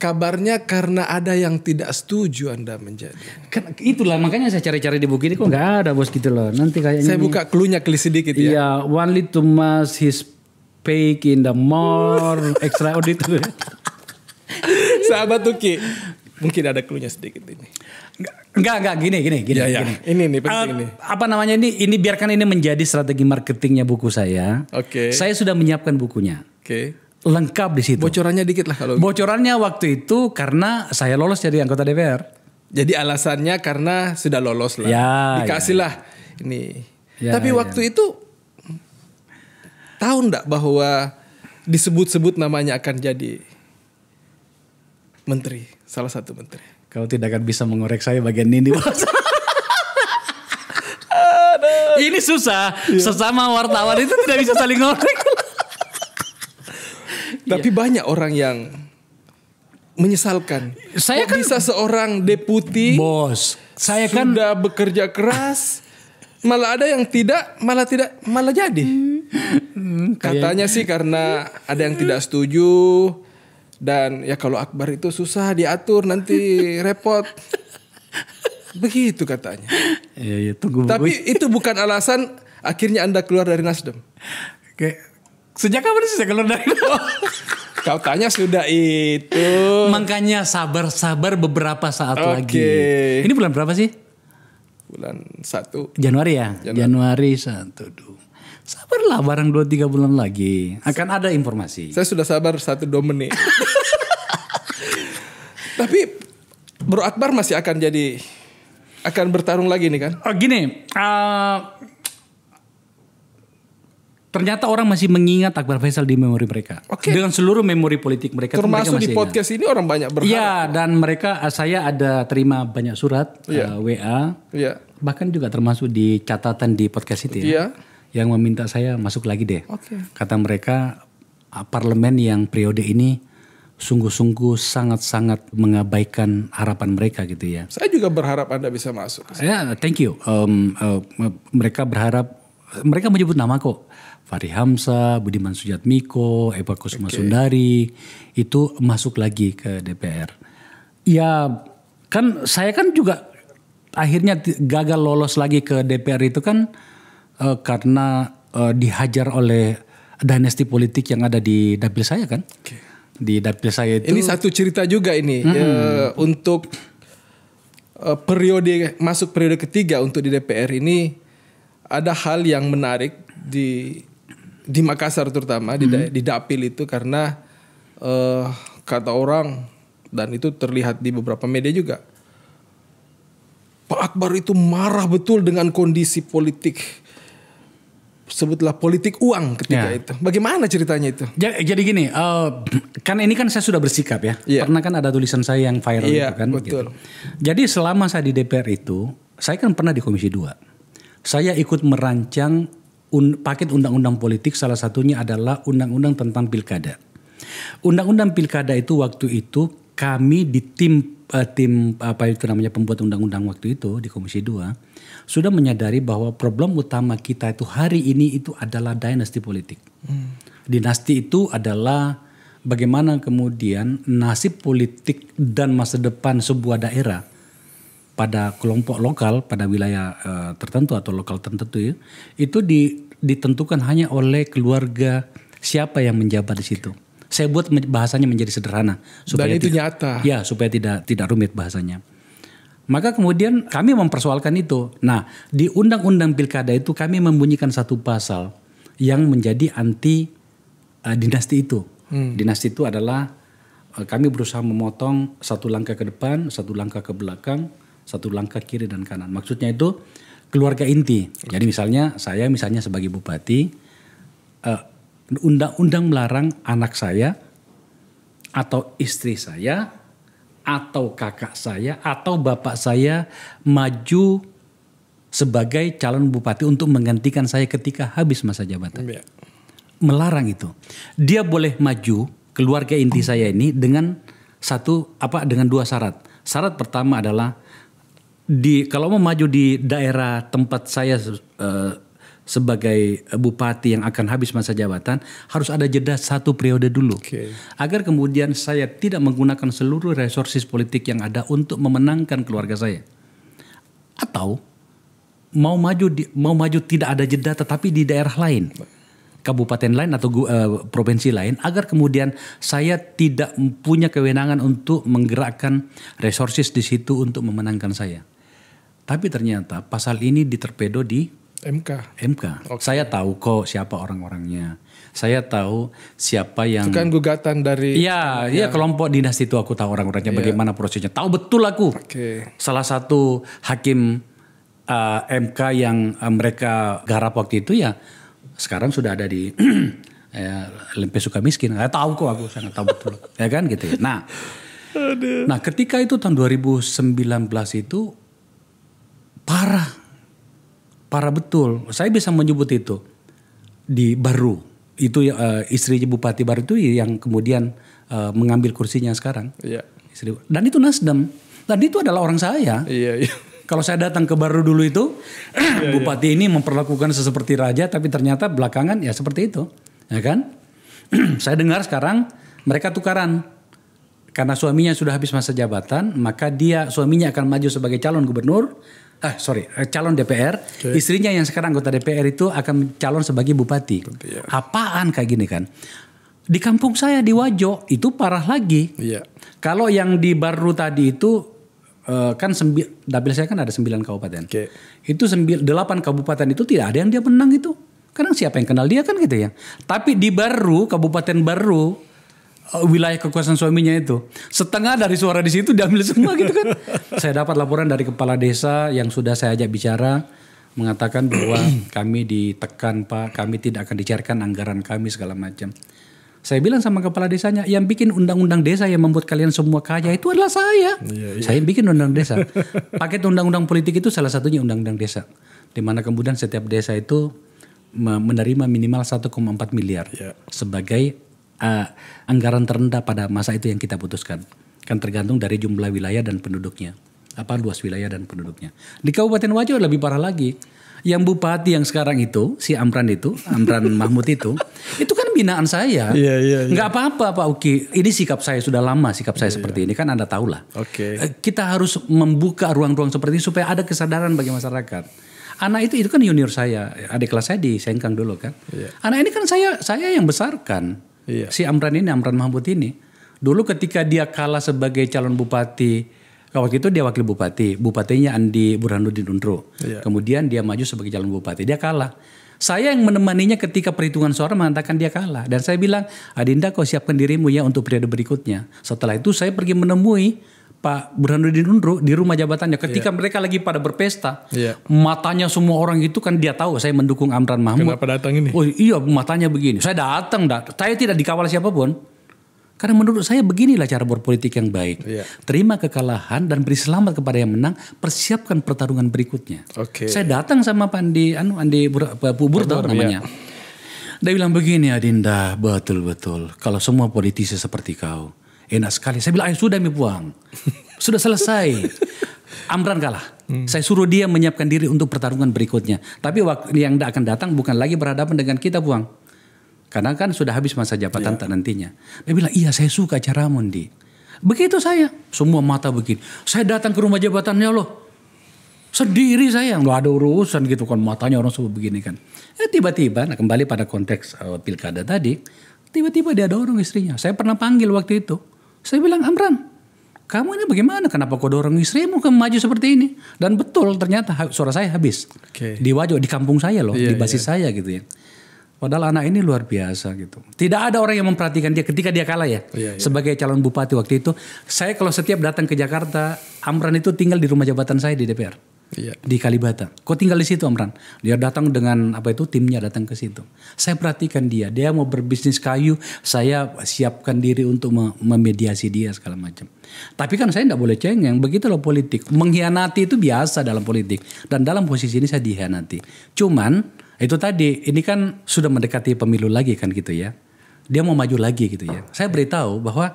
kabarnya karena ada yang tidak setuju Anda menjadi. Kan, itulah makanya saya cari-cari di buku ini kok nggak ada bos gitu loh. Nanti kayaknya Saya buka klunya kelis sedikit ya. Iya, one little mass his pay in the more [laughs] extra audit. Sahabat Tuki, mungkin ada klunya sedikit ini. Enggak, enggak gini, gini, gini. Ya, ya. gini. Ini nih penting uh, ini. Apa namanya ini? Ini biarkan ini menjadi strategi marketingnya buku saya. Oke. Okay. Saya sudah menyiapkan bukunya. Oke. Okay lengkap di situ. Bocorannya dikit lah kalau. Gitu. Bocorannya waktu itu karena saya lolos jadi anggota DPR. Jadi alasannya karena sudah lolos lah. Ya, Dikasih ya. lah ya. ini. Ya, Tapi ya, waktu ya. itu tahu ndak bahwa disebut-sebut namanya akan jadi menteri, salah satu menteri. Kau tidak akan bisa mengorek saya bagian ini. [laughs] ini susah. Sesama wartawan itu tidak bisa saling ngorek. Iya. Tapi banyak orang yang menyesalkan. Saya Kok kan bisa seorang deputi bos. Saya sudah kan sudah bekerja keras malah ada yang tidak, malah tidak, malah jadi. Hmm, katanya sih karena ada yang tidak setuju dan ya kalau Akbar itu susah diatur nanti repot. Begitu katanya. Ya, ya, tunggu Tapi itu bukan alasan akhirnya Anda keluar dari Nasdem. Kayak Sejak kapan sih sejak keluar dari oh, Kau tanya sudah itu. Makanya sabar-sabar beberapa saat okay. lagi. Ini bulan berapa sih? Bulan satu. Januari ya? Januari, Januari satu. Sabarlah barang dua tiga bulan lagi. Akan ada informasi. Saya sudah sabar satu 2 menit. Tapi Bro Akbar masih akan jadi akan bertarung lagi nih kan? Oh, gini, uh, Ternyata orang masih mengingat Akbar Faisal di memori mereka. Okay. Dengan seluruh memori politik mereka. Termasuk mereka masih di podcast ingat. ini orang banyak berharap. Iya, dan mereka eh, saya ada terima banyak surat yeah. uh, iya. WA. Yeah. Bahkan juga termasuk di catatan di podcast itu ya. Yeah. Yang meminta saya masuk lagi deh. Okay. Kata mereka ah, parlemen yang periode ini sungguh-sungguh sangat-sangat mengabaikan harapan mereka gitu ya. Saya juga berharap Anda bisa masuk. Ya, yeah, thank you. Um, uh, mereka berharap mereka menyebut nama kok. Fahri Hamsa, Budiman Sujatmiko, Eva Kusuma okay. Sundari itu masuk lagi ke DPR. Ya kan saya kan juga akhirnya gagal lolos lagi ke DPR itu kan uh, karena uh, dihajar oleh dinasti politik yang ada di dapil saya kan. Okay. Di dapil saya itu. Ini satu cerita juga ini hmm. uh, untuk uh, periode masuk periode ketiga untuk di DPR ini ada hal yang menarik di di Makassar terutama mm -hmm. di mhm. di dapil itu karena uh, kata orang dan itu terlihat di beberapa media juga Pak Akbar itu marah betul dengan kondisi politik sebutlah politik uang ketika ya. itu. Bagaimana ceritanya itu? Jadi, gini, uh, kan ini kan saya sudah bersikap ya. Yeah. Pernah kan ada tulisan saya yang viral yeah, itu kan. Betul. Gitu. Jadi selama saya di DPR itu, saya kan pernah di Komisi 2. Saya ikut merancang un, paket undang-undang politik salah satunya adalah undang-undang tentang pilkada. Undang-undang pilkada itu waktu itu kami di tim uh, tim apa itu namanya pembuat undang-undang waktu itu di Komisi 2 sudah menyadari bahwa problem utama kita itu hari ini itu adalah dinasti politik. Hmm. Dinasti itu adalah bagaimana kemudian nasib politik dan masa depan sebuah daerah pada kelompok lokal pada wilayah uh, tertentu atau lokal tertentu ya, itu di, ditentukan hanya oleh keluarga siapa yang menjabat di situ. Saya buat bahasanya menjadi sederhana supaya Dan itu tidak, nyata. Ya, supaya tidak tidak rumit bahasanya. Maka kemudian kami mempersoalkan itu. Nah, di undang-undang pilkada itu kami membunyikan satu pasal yang menjadi anti uh, dinasti itu. Hmm. Dinasti itu adalah uh, kami berusaha memotong satu langkah ke depan, satu langkah ke belakang, satu langkah kiri dan kanan. Maksudnya itu keluarga inti. Okay. Jadi misalnya saya misalnya sebagai bupati eh, undang-undang uh, melarang anak saya atau istri saya atau kakak saya atau bapak saya maju sebagai calon bupati untuk menggantikan saya ketika habis masa jabatan. Yeah. Melarang itu. Dia boleh maju keluarga inti saya ini dengan satu apa dengan dua syarat. Syarat pertama adalah di kalau mau maju di daerah tempat saya uh, sebagai bupati yang akan habis masa jabatan harus ada jeda satu periode dulu okay. agar kemudian saya tidak menggunakan seluruh resources politik yang ada untuk memenangkan keluarga saya atau mau maju di, mau maju tidak ada jeda tetapi di daerah lain kabupaten lain atau uh, provinsi lain agar kemudian saya tidak punya kewenangan untuk menggerakkan resources di situ untuk memenangkan saya. Tapi ternyata pasal ini diterpedo di MK. MK. Okay. Saya tahu kok siapa orang-orangnya. Saya tahu siapa yang. Itu kan gugatan dari. Iya, iya ya, kelompok dinasti itu aku tahu orang-orangnya yeah. bagaimana prosesnya. Tahu betul aku. Okay. Salah satu hakim uh, eh, MK yang uh, mereka garap waktu itu ya sekarang sudah ada di ya, [clears throat] lempe suka miskin. Saya tahu kok aku sangat tahu betul. ya kan gitu. Ya. Nah, [laughs] Aduh. nah ketika itu tahun 2019 itu parah. Parah betul. Saya bisa menyebut itu di Baru. Itu uh, istri Bupati Baru itu yang kemudian uh, mengambil kursinya sekarang. Iya. Istri, dan itu Nasdem. Dan itu adalah orang saya. Iya, iya. Kalau saya datang ke Baru dulu itu, [clears throat] iya, iya, Bupati iya. ini memperlakukan seperti raja, tapi ternyata belakangan ya seperti itu. Ya kan? [clears throat] saya dengar sekarang mereka tukaran karena suaminya sudah habis masa jabatan, maka dia suaminya akan maju sebagai calon gubernur, ah sorry eh, calon DPR okay. istrinya yang sekarang anggota DPR itu akan calon sebagai bupati yeah. apaan kayak gini kan di kampung saya di Wajo itu parah lagi yeah. kalau yang di Baru tadi itu eh, kan sembi, dapil saya kan ada sembilan kabupaten okay. itu sembil, delapan kabupaten itu tidak ada yang dia menang itu karena siapa yang kenal dia kan gitu ya tapi di Baru kabupaten Baru Eh, wilayah kekuasaan suaminya itu. Setengah dari suara di situ diambil semua gitu kan. [laughs] saya dapat laporan dari kepala desa yang sudah saya ajak bicara mengatakan bahwa [clears throat] kami ditekan Pak, kami tidak akan dicarikan anggaran kami segala macam. Saya bilang sama kepala desanya, yang bikin undang-undang desa yang membuat kalian semua kaya itu adalah saya. Iya, iya. Saya bikin undang-undang desa. Paket undang-undang politik itu salah satunya undang-undang desa. Di mana kemudian setiap desa itu menerima minimal 1,4 miliar ya. sebagai uh, anggaran terendah pada masa itu yang kita putuskan. Kan tergantung dari jumlah wilayah dan penduduknya. Apa luas wilayah dan penduduknya. Di Kabupaten Wajo lebih parah lagi. Yang bupati yang sekarang itu, si Amran itu, Amran [laughs] Mahmud itu, itu kan binaan saya. Iya, iya, iya. Gak apa-apa Pak Uki. Ini sikap saya sudah lama sikap saya iya, iya. seperti iya. ini kan Anda tahu lah. Oke. Okay. Eh, kita harus membuka ruang-ruang seperti ini supaya ada kesadaran bagi masyarakat anak itu itu kan junior saya adik kelas saya di Sengkang dulu kan Iya. anak ini kan saya saya yang besarkan Iya. Si Amran ini, Amran Mahmud ini, dulu ketika dia kalah sebagai calon bupati oh, waktu itu dia wakil bupati, bupatinya Andi Burhanuddin Undro. Iya. Kemudian dia maju sebagai calon bupati, dia kalah. Saya yang menemaninya ketika perhitungan suara mengatakan dia kalah. Dan saya bilang, Adinda kau siapkan dirimu ya untuk periode berikutnya. Setelah itu saya pergi menemui Pak Burhanuddin Unru di rumah jabatannya iya. ketika yeah. mereka lagi pada berpesta yeah. matanya semua orang itu kan dia tahu saya mendukung Amran Mahmud kenapa datang ini oh iya matanya begini saya datang dat saya tidak dikawal siapapun karena menurut saya beginilah cara berpolitik yang baik yeah. terima kekalahan dan beri selamat kepada yang menang persiapkan pertarungan berikutnya okay. saya datang sama Pandi anu Andi Bur, Bur tahu iya. namanya yeah. Dia bilang begini Adinda, betul-betul. Kalau semua politisi seperti kau, Enak sekali. Saya bilang, ayo sudah mi buang. [laughs] Sudah selesai. Amran kalah. Hmm. Saya suruh dia menyiapkan diri untuk pertarungan berikutnya. Tapi yang tidak akan datang bukan lagi berhadapan dengan kita buang. Karena kan sudah habis masa jabatan yeah. nantinya. Dia bilang, iya saya suka cara mundi. Begitu saya. Semua mata begini. Saya datang ke rumah jabatannya loh. Sendiri saya. Loh ada urusan gitu kan. Matanya orang semua begini kan. Eh tiba-tiba, nah kembali pada konteks uh, pilkada tadi. Tiba-tiba dia dorong istrinya. Saya pernah panggil waktu itu saya bilang, Amran, kamu ini bagaimana? Kenapa kau dorong istrimu ke maju seperti ini? Dan betul ternyata suara saya habis. Okay. Di wajah, di kampung saya loh, yeah, di basis yeah. saya gitu ya. Padahal anak ini luar biasa gitu. Tidak ada orang yang memperhatikan dia ketika dia kalah ya. Yeah, yeah. Sebagai calon bupati waktu itu, saya kalau setiap datang ke Jakarta, Amran itu tinggal di rumah jabatan saya di DPR. Iya. di Kalibata. Kau tinggal di situ Amran. Dia datang dengan apa itu timnya datang ke situ. Saya perhatikan dia, dia mau berbisnis kayu, saya siapkan diri untuk memediasi dia segala macam. Tapi kan saya tidak boleh cengeng, begitu loh politik. Mengkhianati itu biasa dalam politik dan dalam posisi ini saya dikhianati. Cuman itu tadi, ini kan sudah mendekati pemilu lagi kan gitu ya. Dia mau maju lagi gitu ya. Saya beritahu bahwa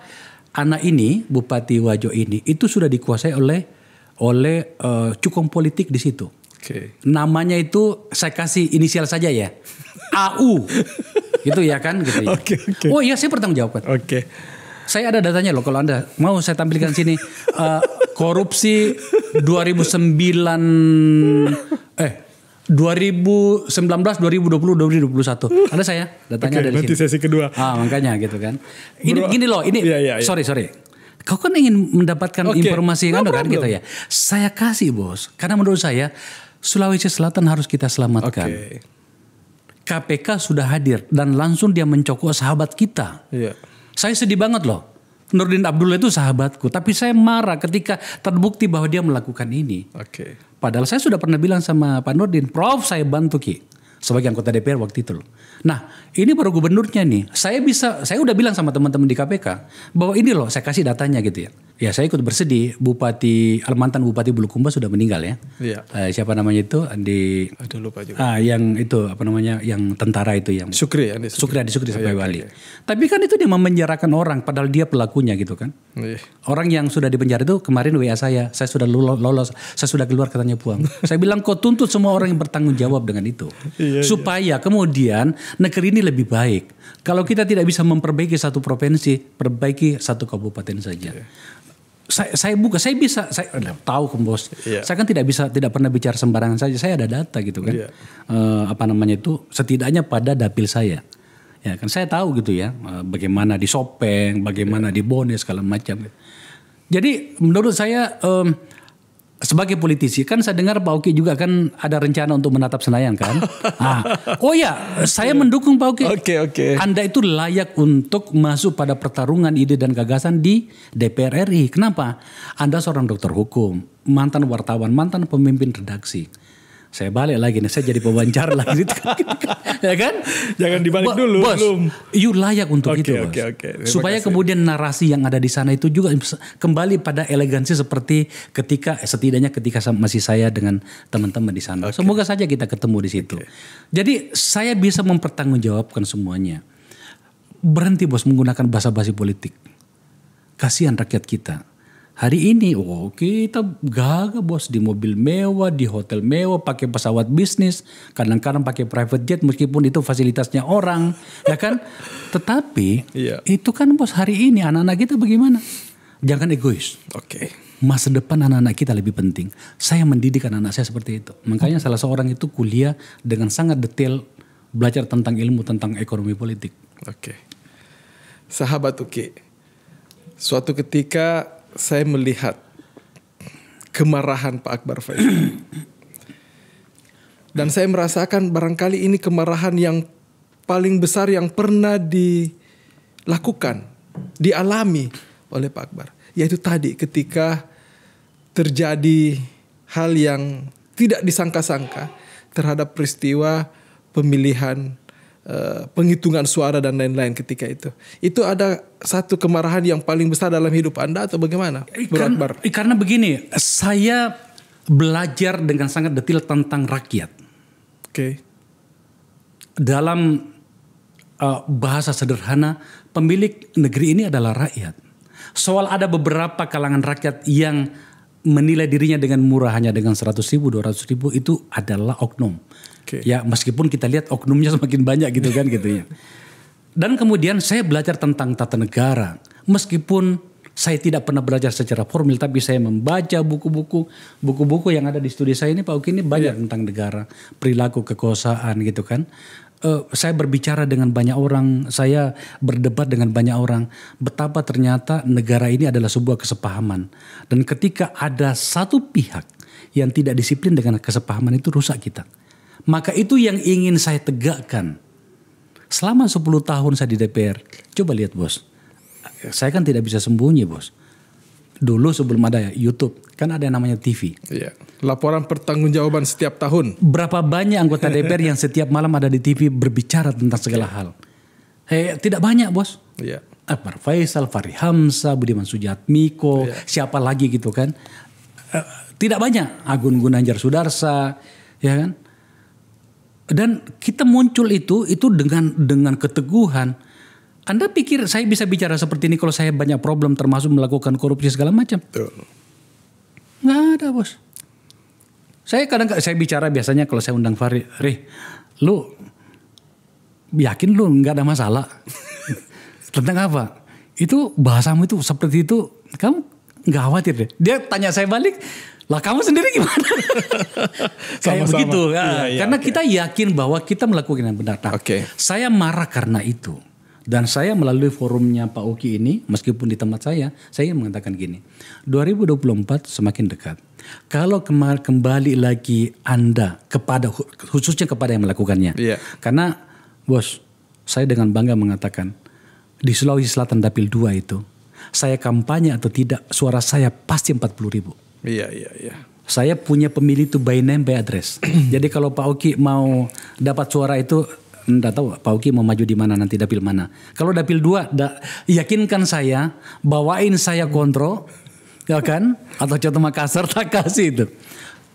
anak ini, Bupati Wajo ini itu sudah dikuasai oleh oleh uh, cukong politik di situ. Okay. Namanya itu saya kasih inisial saja ya. AU. gitu ya kan gitu. Ya. Okay, okay. Oh iya saya bertanggung jawab kan. Oke. Okay. Saya ada datanya loh kalau Anda mau saya tampilkan sini uh, korupsi 2009 eh 2019, 2020, 2021. Ada saya datanya okay, dari nanti sini. sesi kedua. Ah, makanya gitu kan. Ini Bro, gini loh, ini yeah, yeah, yeah. sorry sorry. Kau kan ingin mendapatkan okay. informasi no kan, kan gitu ya. Saya kasih bos, karena menurut saya Sulawesi Selatan harus kita selamatkan. Okay. KPK sudah hadir dan langsung dia mencokok sahabat kita. Yeah. Saya sedih banget loh. Nurdin Abdullah itu sahabatku, tapi saya marah ketika terbukti bahwa dia melakukan ini. Oke. Okay. Padahal saya sudah pernah bilang sama Pak Nurdin, Prof saya bantu Ki sebagai anggota DPR waktu itu loh. Nah, ini baru gubernurnya nih. Saya bisa, saya udah bilang sama teman-teman di KPK bahwa ini loh, saya kasih datanya gitu ya. Ya, saya ikut bersedih. Bupati mantan Bupati Bulukumba sudah meninggal ya. Iya. Uh, siapa namanya itu andi Aduh lupa juga. Ah, yang itu apa namanya? Yang tentara itu yang. Sukri ya. Andi Sukri, Andi Sukri, Sukri iya, sampai Bali. Iya. Tapi kan itu dia memenjarakan orang, padahal dia pelakunya gitu kan. Iya. Orang yang sudah dipenjara itu kemarin WA saya, saya sudah lolos, saya sudah keluar katanya puang. saya bilang kok tuntut semua orang yang bertanggung jawab dengan itu, iya, iya. supaya iya. kemudian negeri ini lebih baik. Kalau kita tidak bisa memperbaiki satu provinsi, perbaiki satu kabupaten saja. Iya. Saya, saya buka, saya bisa, saya tahu ke bos. Yeah. Saya kan tidak bisa, tidak pernah bicara sembarangan saja. Saya ada data gitu kan, yeah. Iya. uh, apa namanya itu, setidaknya pada dapil saya. Ya kan saya tahu gitu ya, eh, bagaimana di Sopeng, bagaimana yeah. di Bone segala macam. Jadi menurut saya um, sebagai politisi kan saya dengar Pak Oki juga kan ada rencana untuk menatap Senayan kan. [laughs] ah, oh ya, saya iya. mendukung Pak Oki. Oke okay, oke. Okay. Anda itu layak untuk masuk pada pertarungan ide dan gagasan di DPR RI. Kenapa? Anda seorang dokter hukum, mantan wartawan, mantan pemimpin redaksi saya balik lagi nih saya jadi pewawancara lagi gitu kan. [laughs] ya kan jangan dibalik Bo dulu bos belum. you layak untuk okay, itu bos okay, okay. supaya kasih. kemudian narasi yang ada di sana itu juga kembali pada elegansi seperti ketika eh, setidaknya ketika masih saya dengan teman-teman di sana okay. semoga saja kita ketemu di situ okay. jadi saya bisa mempertanggungjawabkan semuanya berhenti bos menggunakan bahasa basi politik kasihan rakyat kita Hari ini, oh kita gagah bos di mobil mewah, di hotel mewah, pakai pesawat bisnis, kadang-kadang pakai private jet meskipun itu fasilitasnya orang, ya kan? [laughs] Tetapi yeah. itu kan bos hari ini anak-anak kita bagaimana? Jangan egois. Oke. Okay. Masa depan anak-anak kita lebih penting. Saya mendidik anak-anak saya seperti itu. Makanya salah seorang itu kuliah dengan sangat detail belajar tentang ilmu tentang ekonomi politik. Oke. Okay. Sahabat Uki, suatu ketika saya melihat kemarahan Pak Akbar Faisal. [clears throat] Dan saya merasakan barangkali ini kemarahan yang paling besar yang pernah dilakukan, dialami oleh Pak Akbar. Yaitu tadi ketika terjadi hal yang tidak disangka-sangka terhadap peristiwa pemilihan Eh, penghitungan suara dan lain-lain ketika itu. Itu ada satu kemarahan yang paling besar dalam hidup Anda atau bagaimana? Ikan, karena begini, saya belajar dengan sangat detail tentang rakyat. Oke. Okay. Dalam uh, bahasa sederhana, pemilik negeri ini adalah rakyat. Soal ada beberapa kalangan rakyat yang menilai dirinya dengan murah hanya dengan seratus ribu, 200 ribu itu adalah oknum. Okay. Ya meskipun kita lihat oknumnya semakin banyak gitu kan gitu ya. Dan kemudian saya belajar tentang tata negara. Meskipun saya tidak pernah belajar secara formal tapi saya membaca buku-buku buku-buku yang ada di studi saya ini Pak Uki ini banyak yeah. tentang negara, perilaku kekuasaan gitu kan uh, saya berbicara dengan banyak orang, saya berdebat dengan banyak orang. Betapa ternyata negara ini adalah sebuah kesepahaman. Dan ketika ada satu pihak yang tidak disiplin dengan kesepahaman itu rusak kita. Maka itu yang ingin saya tegakkan. Selama 10 tahun saya di DPR, coba lihat bos. Saya kan tidak bisa sembunyi bos dulu sebelum ada YouTube, kan ada yang namanya TV. Iya. Laporan pertanggungjawaban setiap tahun. Berapa banyak anggota DPR yang setiap malam ada di TV berbicara tentang segala hal? Hei, eh, tidak banyak, Bos. Iya. Akbar Faisal, Fahri Hamza, Budiman Sujatmiko, iya. siapa lagi gitu kan? Eh, tidak banyak. Agun Gunanjar Sudarsa, ya kan? Dan kita muncul itu itu dengan dengan keteguhan anda pikir saya bisa bicara seperti ini kalau saya banyak problem termasuk melakukan korupsi segala macam? Betul. Nggak ada bos. Saya kadang saya bicara biasanya kalau saya undang Fahri, reh, lu yakin lu nggak ada masalah? [laughs] Tentang apa? Itu bahasamu itu seperti itu, kamu nggak khawatir deh. Dia tanya saya balik, lah kamu sendiri gimana? Saya [laughs] begitu. Ya, ya, Karena iya, okay. kita yakin bahwa kita melakukan yang benar. Nah, okay. Saya marah karena itu. Dan saya melalui forumnya Pak Uki ini, meskipun di tempat saya, saya ingin mengatakan gini. 2024 semakin dekat. Kalau kembali lagi Anda kepada khususnya kepada yang melakukannya. Yeah. Karena bos, saya dengan bangga mengatakan di Sulawesi Selatan Dapil 2 itu, saya kampanye atau tidak, suara saya pasti 40 ribu. Iya, yeah, iya, yeah, iya. Yeah saya punya pemilih itu by name by address. [clears throat] Jadi kalau Pak Oki mau dapat suara itu enggak hmm, tahu Pak Uki mau maju di mana nanti dapil mana. Kalau dapil dua da, yakinkan saya, bawain saya kontrol ya kan? Atau contoh Makassar [laughs] tak kasih itu.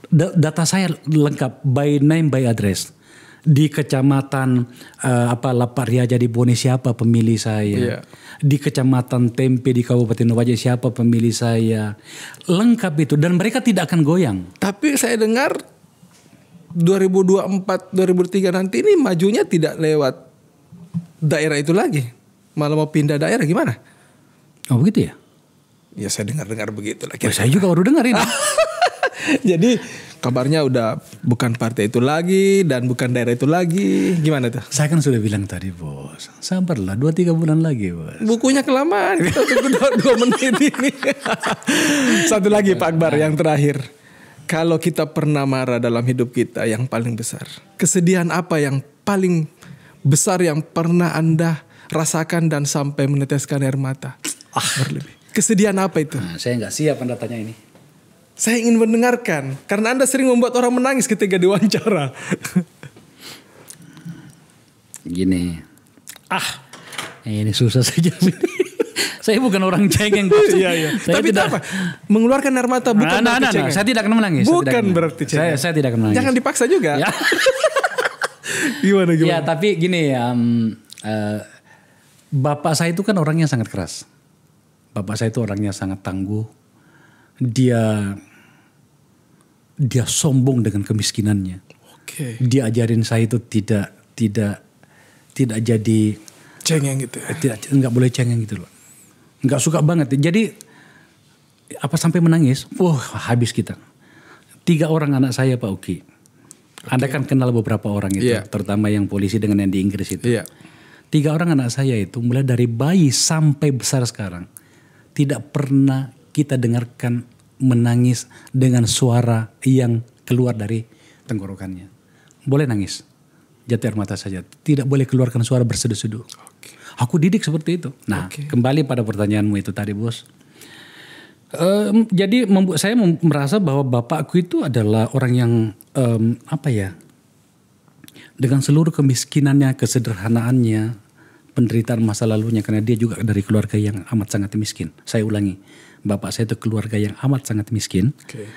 Da, data saya lengkap by name by address di kecamatan uh, apa Laparia jadi Bone siapa pemilih saya yeah. di kecamatan Tempe di Kabupaten wajah siapa pemilih saya lengkap itu dan mereka tidak akan goyang tapi saya dengar 2024, 2003 nanti ini majunya tidak lewat daerah itu lagi. Malah mau pindah daerah gimana? Oh begitu ya? Ya saya dengar-dengar begitu lah. Oh, Kira Saya juga baru dengar ini. [laughs] Jadi kabarnya udah bukan partai itu lagi dan bukan daerah itu lagi. Gimana tuh? Saya kan sudah bilang tadi bos, sabarlah dua tiga bulan lagi bos. Bukunya kelamaan, dua menit ini. [laughs] Satu lagi Pak Akbar yang terakhir kalau kita pernah marah dalam hidup kita yang paling besar? Kesedihan apa yang paling besar yang pernah Anda rasakan dan sampai meneteskan air mata? Ah. Berlebih. Kesedihan apa itu? Nah, saya nggak siap Anda tanya ini. Saya ingin mendengarkan karena Anda sering membuat orang menangis ketika diwawancara. Gini. Ah. Ini susah saja. [laughs] [laughs] saya bukan orang cengeng [laughs] Iya, iya. Saya Tapi tidak apa? Mengeluarkan air mata bukan nah, nah, nah, nah. Saya tidak akan menangis. Bukan berarti cengeng. Saya, saya tidak akan menangis. Jangan dipaksa juga. Ya. [laughs] gimana gimana? Ya tapi gini ya. Um, uh, bapak saya itu kan orangnya sangat keras. Bapak saya itu orangnya sangat tangguh. Dia dia sombong dengan kemiskinannya. Oke. Okay. Dia ajarin saya itu tidak tidak tidak jadi cengeng gitu. Ya? Tidak nggak boleh cengeng gitu loh nggak suka banget. Jadi apa sampai menangis? Wah oh, habis kita. Tiga orang anak saya Pak Uki. Okay. Anda kan kenal beberapa orang itu, yeah. terutama yang polisi dengan yang di Inggris itu. Yeah. Tiga orang anak saya itu mulai dari bayi sampai besar sekarang tidak pernah kita dengarkan menangis dengan suara yang keluar dari tenggorokannya. Boleh nangis, jatuh air mata saja. Tidak boleh keluarkan suara berseduh-seduh. Aku didik seperti itu. Nah, okay. kembali pada pertanyaanmu itu tadi, Bos. Um, jadi membuat saya merasa bahwa bapakku itu adalah orang yang um, apa ya? Dengan seluruh kemiskinannya, kesederhanaannya, penderitaan masa lalunya karena dia juga dari keluarga yang amat sangat miskin. Saya ulangi, bapak saya itu keluarga yang amat sangat miskin. Okay.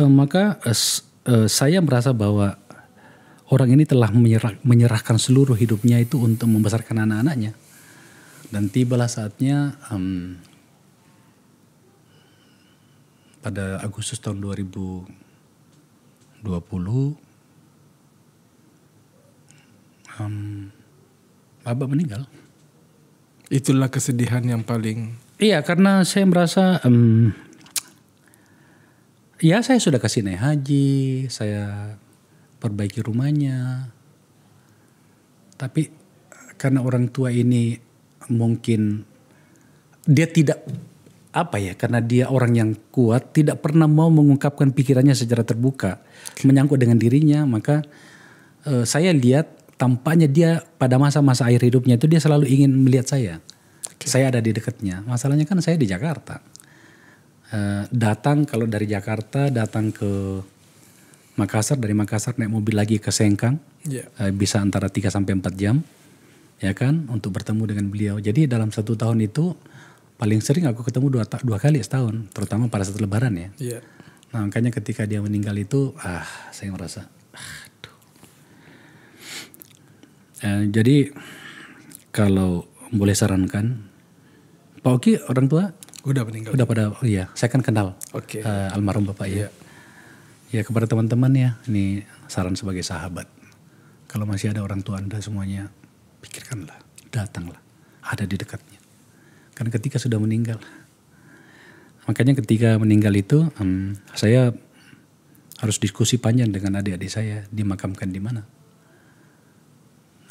Uh, maka uh, saya merasa bahwa orang ini telah menyerah, menyerahkan seluruh hidupnya itu untuk membesarkan anak-anaknya. Dan tibalah saatnya um, pada Agustus tahun 2020 um, bapak meninggal. Itulah kesedihan yang paling. Iya karena saya merasa um, ya saya sudah kasih naik haji, saya perbaiki rumahnya. Tapi karena orang tua ini mungkin dia tidak apa ya karena dia orang yang kuat tidak pernah mau mengungkapkan pikirannya secara terbuka okay. menyangkut dengan dirinya maka uh, saya lihat tampaknya dia pada masa-masa akhir hidupnya itu dia selalu ingin melihat saya okay. saya ada di dekatnya masalahnya kan saya di Jakarta uh, datang kalau dari Jakarta datang ke Makassar dari Makassar naik mobil lagi ke Sengkang yeah. Iya. uh, bisa antara 3 sampai 4 jam ya kan untuk bertemu dengan beliau jadi dalam satu tahun itu paling sering aku ketemu dua dua kali setahun terutama pada saat lebaran ya yeah. nah makanya ketika dia meninggal itu ah saya merasa aduh eh, jadi kalau boleh sarankan Pak Oki orang tua udah meninggal udah pada oh iya saya kan kenal okay. uh, eh, almarhum bapak yeah. Iya. ya kepada teman-teman ya ini saran sebagai sahabat kalau masih ada orang tua anda semuanya pikirkanlah, datanglah, ada di dekatnya. Karena ketika sudah meninggal, makanya ketika meninggal itu um, saya harus diskusi panjang dengan adik-adik saya dimakamkan di mana.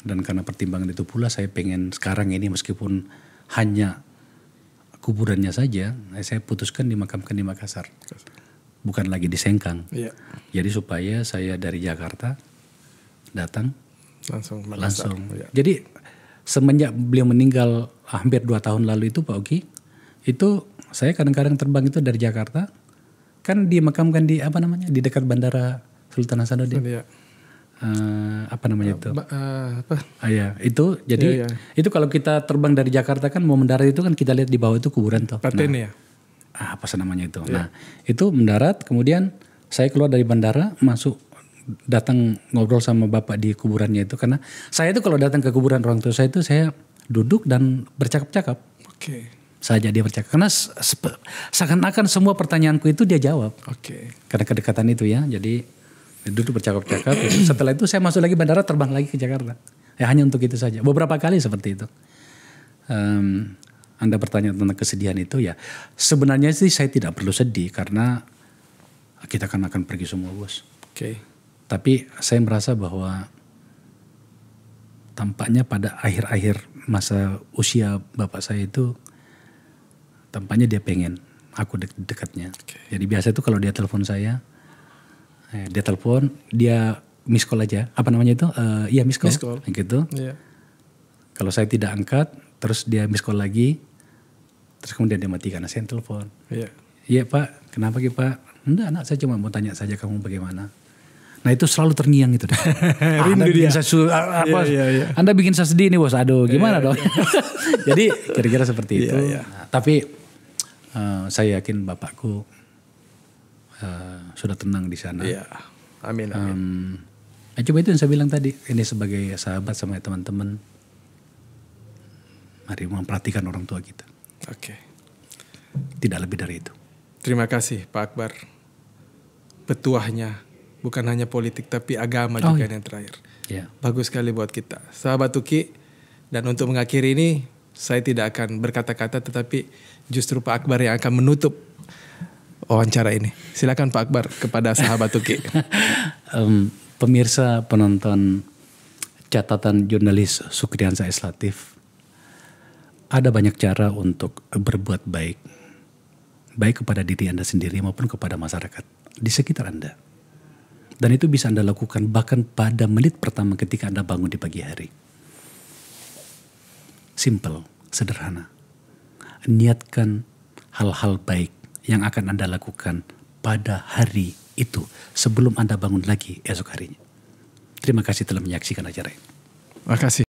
Dan karena pertimbangan itu pula saya pengen sekarang ini meskipun hanya kuburannya saja, eh, saya putuskan dimakamkan di Makassar. Bukan lagi di Sengkang. Ya. Jadi supaya saya dari Jakarta datang langsung langsung. Ya. Jadi semenjak beliau meninggal ah, hampir dua tahun lalu itu Pak Oki, itu saya kadang-kadang terbang itu dari Jakarta, kan dimakamkan di apa namanya di dekat bandara Sultan Hasanuddin. Ya. Uh, ah, apa namanya itu? uh, apa? uh, ya. itu jadi ya, ya. itu kalau kita terbang dari Jakarta kan mau mendarat itu kan kita lihat di bawah itu kuburan tuh. Paten nah, ya. apa namanya itu? Ya. Nah, itu mendarat kemudian saya keluar dari bandara masuk datang ngobrol sama bapak di kuburannya itu karena saya itu kalau datang ke kuburan orang tua saya itu saya duduk dan bercakap-cakap. Oke. Okay. Saja dia bercakap karena seakan-akan semua pertanyaanku itu dia jawab. Oke. Okay. Karena kedekatan itu ya. Jadi duduk bercakap-cakap. [coughs] Setelah itu saya masuk lagi bandara terbang lagi ke Jakarta. Ya hanya untuk itu saja. Beberapa kali seperti itu. Um, anda bertanya tentang kesedihan itu ya sebenarnya sih saya tidak perlu sedih karena kita kan akan pergi semua bos. Oke. Okay. Tapi saya merasa bahwa tampaknya pada akhir-akhir masa usia bapak saya itu tampaknya dia pengen aku de dekatnya. Okay. Jadi biasa itu kalau dia telepon saya, eh, dia telepon, dia miss call aja. Apa namanya itu? Uh, iya miss call. Miss call. Gitu. Yeah. Kalau saya tidak angkat, terus dia miss call lagi, terus kemudian dia mati karena Saya telepon. Iya. Yeah. Iya pak, kenapa sih pak? Enggak anak, saya cuma mau tanya saja kamu bagaimana. Nah itu selalu terngiang gitu. [laughs] rindu anda dia. Bikin saya, apa, yeah, yeah, yeah. Anda bikin saya sedih nih bos. Aduh iya, gimana yeah, dong. Yeah. [laughs] Jadi kira-kira seperti yeah, itu. Yeah. Nah, tapi uh, saya yakin bapakku uh, sudah tenang di sana. Yeah. Amin. amin. Um, nah, coba itu yang saya bilang tadi. Ini sebagai sahabat sama teman-teman. Mari memperhatikan orang tua kita. Oke. Okay. Tidak lebih dari itu. Terima kasih Pak Akbar. Petuahnya bukan hanya politik tapi agama oh, juga iya. yang terakhir. Yeah. Bagus sekali buat kita. Sahabat Tuki dan untuk mengakhiri ini saya tidak akan berkata-kata tetapi justru Pak Akbar yang akan menutup wawancara ini. Silakan Pak Akbar kepada sahabat Tuki. um, [laughs] pemirsa penonton catatan jurnalis Sukriansa Eslatif ada banyak cara untuk berbuat baik baik kepada diri Anda sendiri maupun kepada masyarakat di sekitar Anda. Dan itu bisa Anda lakukan bahkan pada menit pertama ketika Anda bangun di pagi hari. Simple, sederhana. Niatkan hal-hal baik yang akan Anda lakukan pada hari itu sebelum Anda bangun lagi esok harinya. Terima kasih telah menyaksikan acara ini. Terima kasih.